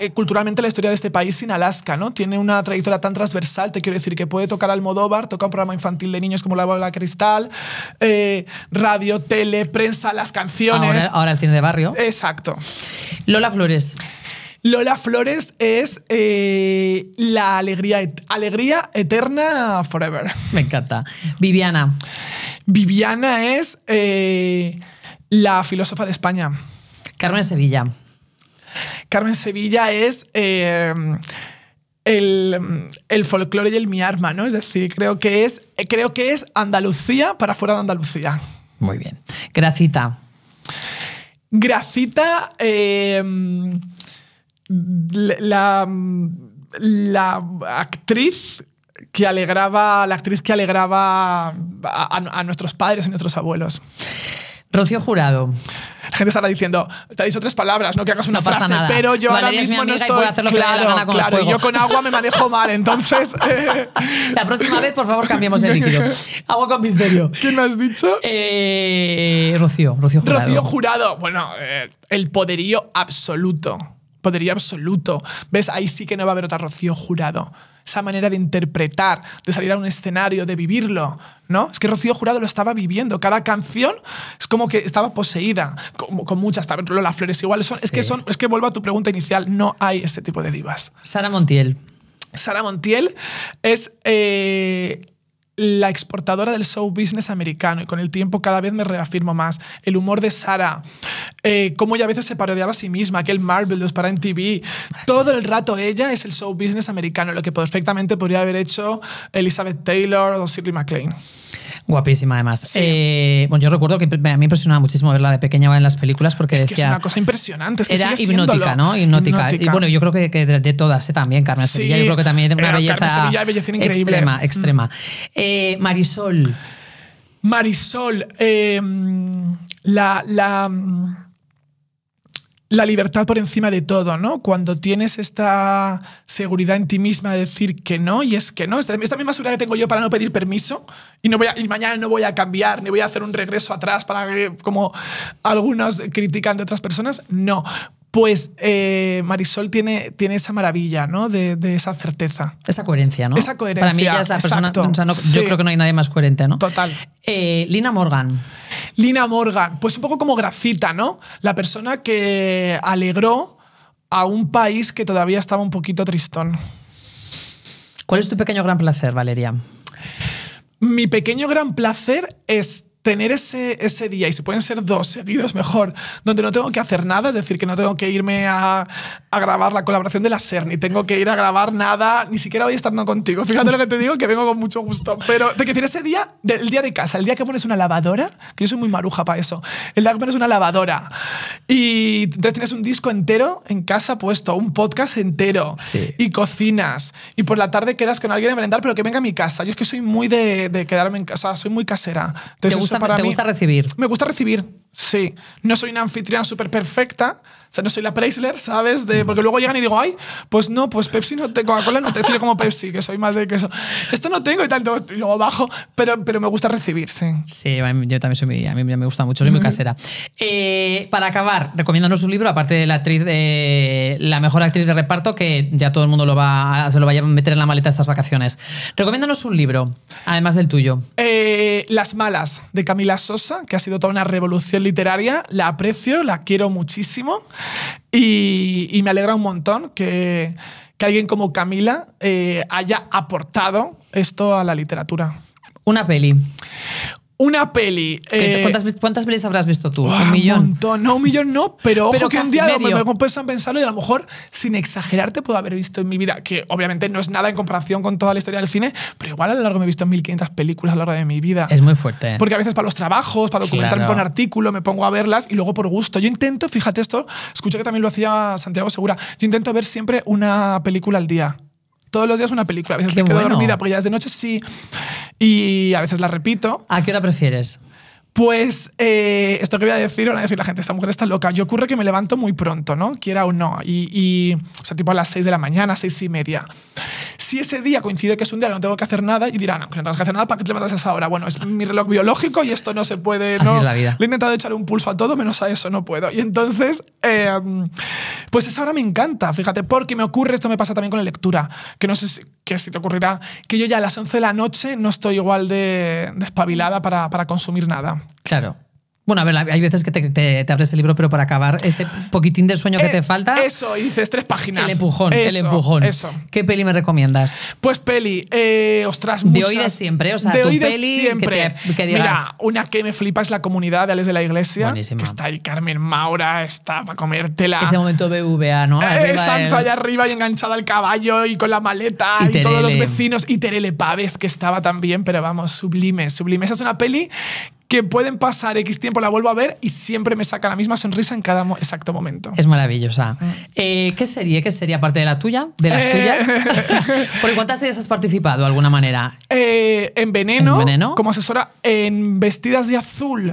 eh, culturalmente la historia de este país sin Alaska, ¿no? Tiene una trayectoria tan transversal, te quiero decir, que puede tocar Almodóvar, toca un programa infantil de niños como La Bola Cristal, eh, radio, tele, prensa, las canciones. Ahora, el cine de barrio. Exacto. Lola Flores. Lola Flores es eh, la alegría, alegría eterna forever. Me encanta. Viviana. Viviana es la filósofa de España. Carmen Sevilla. Carmen Sevilla es eh, el, el folclore y el mi arma, ¿no? Es decir, creo que es, creo que es Andalucía para fuera de Andalucía. Muy bien. Gracita. Gracita, eh, la, actriz que alegraba, la actriz que alegraba a, a nuestros padres y nuestros abuelos. Rocío Jurado. La gente estará diciendo, te ha dicho tres palabras, no que hagas una frase, nada. pero yo ahora mismo no estoy. Hacer lo claro, claro, yo con agua me manejo mal, entonces. Eh. La próxima vez, por favor, cambiemos el líquido. Agua con misterio. ¿Quién me has dicho? Eh, Rocío, Rocío Jurado. Rocío Jurado, bueno, eh, el poderío absoluto. Poderío absoluto. ¿Ves? Ahí sí que no va a haber otra Rocío Jurado esa manera de interpretar, de salir a un escenario, de vivirlo, ¿no? Es que Rocío Jurado lo estaba viviendo. Cada canción es como que estaba poseída, con, con muchas, las Flores igual. Son, Es que son, es que vuelvo a tu pregunta inicial, no hay este tipo de divas. Sara Montiel. Sara Montiel es eh, la exportadora del show business americano y con el tiempo cada vez me reafirmo más. El humor de Sara eh, cómo ella a veces se parodiaba a sí misma, aquel Marvelous para TV Todo el rato ella es el show business americano, lo que perfectamente podría haber hecho Elizabeth Taylor o Shirley MacLaine. Guapísima, además. Eh, bueno, yo recuerdo que a mí me impresionaba muchísimo verla de pequeña en las películas porque es que es una cosa impresionante. era hipnótica, ¿no? Hipnótica. Y bueno, yo creo que, de, todas ¿eh? también, Carmen Sevilla. Yo creo que también tiene una belleza, Sevilla, belleza increíble. extrema. Mm. extrema. Eh, Marisol. Marisol. la, la mm, la libertad por encima de todo, ¿no? Cuando tienes esta seguridad en ti misma de decir que no y es que no, esta, misma seguridad que tengo yo para no pedir permiso y, no mañana no voy a cambiar ni voy a hacer un regreso atrás para que, eh, como algunos critican de otras personas, no. Pues eh, Marisol tiene, tiene esa maravilla, ¿no? De, esa certeza. Esa coherencia, ¿no? Esa coherencia. Para mí ella es la persona. Yo creo que no hay nadie más coherente, ¿no? Total. Eh, Lina Morgan. Lina Morgan, pues un poco como Grafita, ¿no? La persona que alegró a un país que todavía estaba un poquito tristón. ¿Cuál es tu pequeño gran placer, Valeria? Mi pequeño gran placer es tener ese, ese día, y si pueden ser dos seguidos mejor, donde no tengo que hacer nada, es decir, que no tengo que irme a, grabar la colaboración de la SER, ni tengo que ir a grabar nada, ni siquiera voy estando contigo. Fíjate lo que te digo, que vengo con mucho gusto. Pero de que tiene ese día, del día de casa, el día que pones una lavadora, que yo soy muy maruja para eso, el día que pones una lavadora y entonces tienes un disco entero en casa puesto, un podcast entero, y cocinas, y por la tarde quedas con alguien a merendar, pero que venga a mi casa. Yo es que soy muy de, quedarme en casa, soy muy casera. Entonces, gusta, para te mí. gusta recibir. Me gusta recibir. Sí, no soy una anfitrión súper perfecta. O sea, no soy la Preisler, ¿sabes? De, porque luego llegan y digo, ay, pues no, pues Pepsi no tengo, coca no te estoy como Pepsi, que soy más de que eso Esto no tengo y tanto, y luego bajo, pero, me gusta recibir, sí. Sí, yo también soy a mí me gusta mucho, soy muy casera. Eh, para acabar, recomiéndanos un libro, aparte de la actriz, la mejor actriz de reparto, que ya todo el mundo lo va, se lo vaya a meter en la maleta estas vacaciones. Recomiéndanos un libro, además del tuyo. Eh, Las Malas, de Camila Sosa, que ha sido toda una revolución literaria, la aprecio, la quiero muchísimo y, me alegra un montón que, alguien como Camila eh, haya aportado esto a la literatura. Una peli. Una peli. Eh, ¿Cuántas, ¿Cuántas, pelis habrás visto tú? Ah, un millón. Un montón. No, un millón no, pero, pero ojo que un día me, me compensa pensarlo y a lo mejor, sin exagerarte, puedo haber visto en mi vida, que obviamente no es nada en comparación con toda la historia del cine, pero igual a lo largo me he visto 1500 películas a lo largo de mi vida. Es muy fuerte. ¿eh? Porque a veces para los trabajos, para documentar claro. un artículo, me pongo a verlas y luego por gusto. Yo intento, fíjate esto, escuché que también lo hacía Santiago Segura, yo intento ver siempre una película al día todos los días una película. A veces me quedo dormida porque ya es de noche, sí. Y a veces la repito. ¿A qué hora prefieres? Pues eh, esto que voy a decir, van a decir la gente, esta mujer está loca. Yo ocurre que me levanto muy pronto, ¿no? Quiera o no. Y, o sea, tipo a las seis de la mañana, seis y media si ese día coincide que es un día que no tengo que hacer nada, y dirán, aunque ah, pues no tengas que hacer nada, ¿para qué te matas a esa hora? Bueno, es mi reloj biológico y esto no se puede. es la Le he intentado echar un pulso a todo, menos a eso, no puedo. Y entonces, em, pues esa hora me encanta, fíjate, porque me ocurre, esto me pasa también con la lectura, que no sé si, que te ocurrirá, que yo ya a las 11 de la noche no estoy igual de, despabilada para, para consumir nada. Claro. Bueno, a ver, hay veces que te, abres el libro, pero para acabar ese poquitín de sueño que eh, te falta. Eso, y dices tres páginas. El empujón, el empujón. Eso. ¿Qué peli me recomiendas? Pues peli, eh, ostras, De hoy de siempre, o sea, de tu peli Mira, una que me flipa es la comunidad de Alex de la Iglesia. Que está ahí Carmen Maura, está para comértela. Ese momento BVA, ¿no? Eh, allá arriba y enganchado al caballo y con la maleta y, y todos los vecinos. Y Terele Pávez, que estaba también, pero vamos, sublime, sublime. Esa es una peli que pueden pasar X tiempo, la vuelvo a ver y siempre me saca la misma sonrisa en cada exacto momento. Es maravillosa. Mm. Eh, ¿Qué sería? ¿Qué serie aparte de la tuya? ¿De las eh. tuyas? ¿Por cuántas series has participado de alguna manera? Eh, en, veneno, en, veneno, como asesora en Vestidas de Azul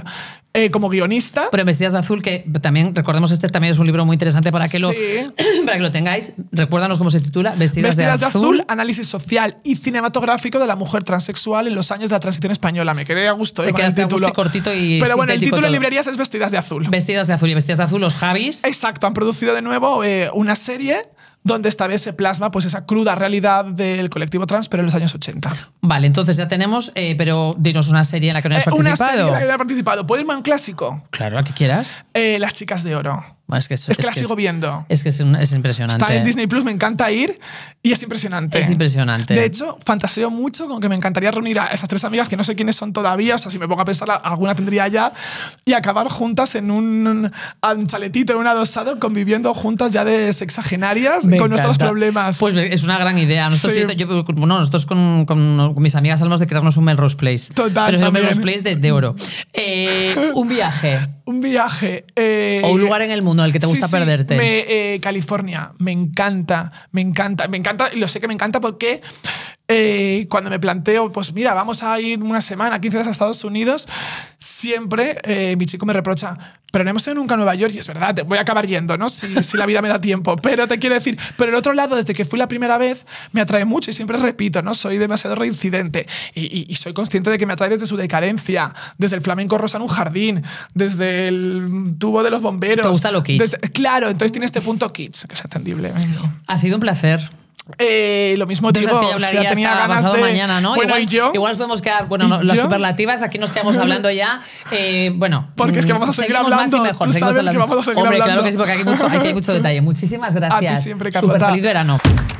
eh, como guionista. Pero Vestidas de Azul, que también, recordemos, este también es un libro muy interesante para que, lo, lo tengáis. Recuérdanos cómo se titula Vestidas, de, azul. análisis social y cinematográfico de la mujer transexual en los años de la transición española. Me quedé a gusto. Eh, Te quedaste título. cortito Pero bueno, el título de librerías es Vestidas de Azul. Vestidas de Azul y Vestidas de Azul, los Javis. Exacto, han producido de nuevo eh, una serie donde esta vez se plasma pues esa cruda realidad del colectivo trans, pero en los años 80. Vale, entonces ya tenemos, eh, pero dinos una serie en la que no has participado. Eh, una serie en la que participado. ¿Puedo irme a un clásico? Claro, la que quieras. Eh, Las chicas de oro es que, la sigo viendo. Es que es, impresionante. Está en Disney Plus, me encanta ir y es impresionante. Es impresionante. De hecho, fantaseo mucho con que me encantaría reunir a esas tres amigas que no sé quiénes son todavía, o sea, si me pongo a pensar, alguna tendría ya, y acabar juntas en un, chaletito, en un adosado, conviviendo juntas ya de sexagenarias con nuestros problemas. Pues es una gran idea. Nosotros, yo, con, mis amigas hablamos de crearnos un Melrose Place. Pero es un Melrose Place de, oro. Eh, un viaje un viaje. Eh, o un lugar en el mundo al que te gusta perderte. Eh, California, me encanta, me encanta, me encanta, lo sé que me encanta porque eh, cuando me planteo, pues mira, vamos a ir una semana, 15 días a Estados Unidos, siempre eh, mi chico me reprocha, pero no hemos ido nunca a Nueva York y es verdad, te voy a acabar yendo, ¿no? Si, si la vida me da tiempo. Pero te quiero decir, pero el otro lado, desde que fui la primera vez, me atrae mucho y siempre repito, ¿no? Soy demasiado reincidente y, soy consciente de que me atrae desde su decadencia, desde el flamenco rosa en un jardín, desde el tubo de los bomberos. ¿Te gusta lo kitsch? claro, entonces tiene este punto kits que es entendible. Ha sido un placer. Eh, lo mismo digo, que o sea, tenía ganas de... mañana, ¿no? Bueno, igual, y yo, igual podemos quedar, bueno, las superlativas, aquí nos quedamos hablando ya. Eh, bueno, porque es que mm, vamos a seguir hablando. mejor, Tú sabes hablando. que vamos a seguir Hombre, claro que sí, porque aquí, mucho, aquí hay mucho detalle. Muchísimas gracias. A ti siempre, Carlota. Super feliz verano.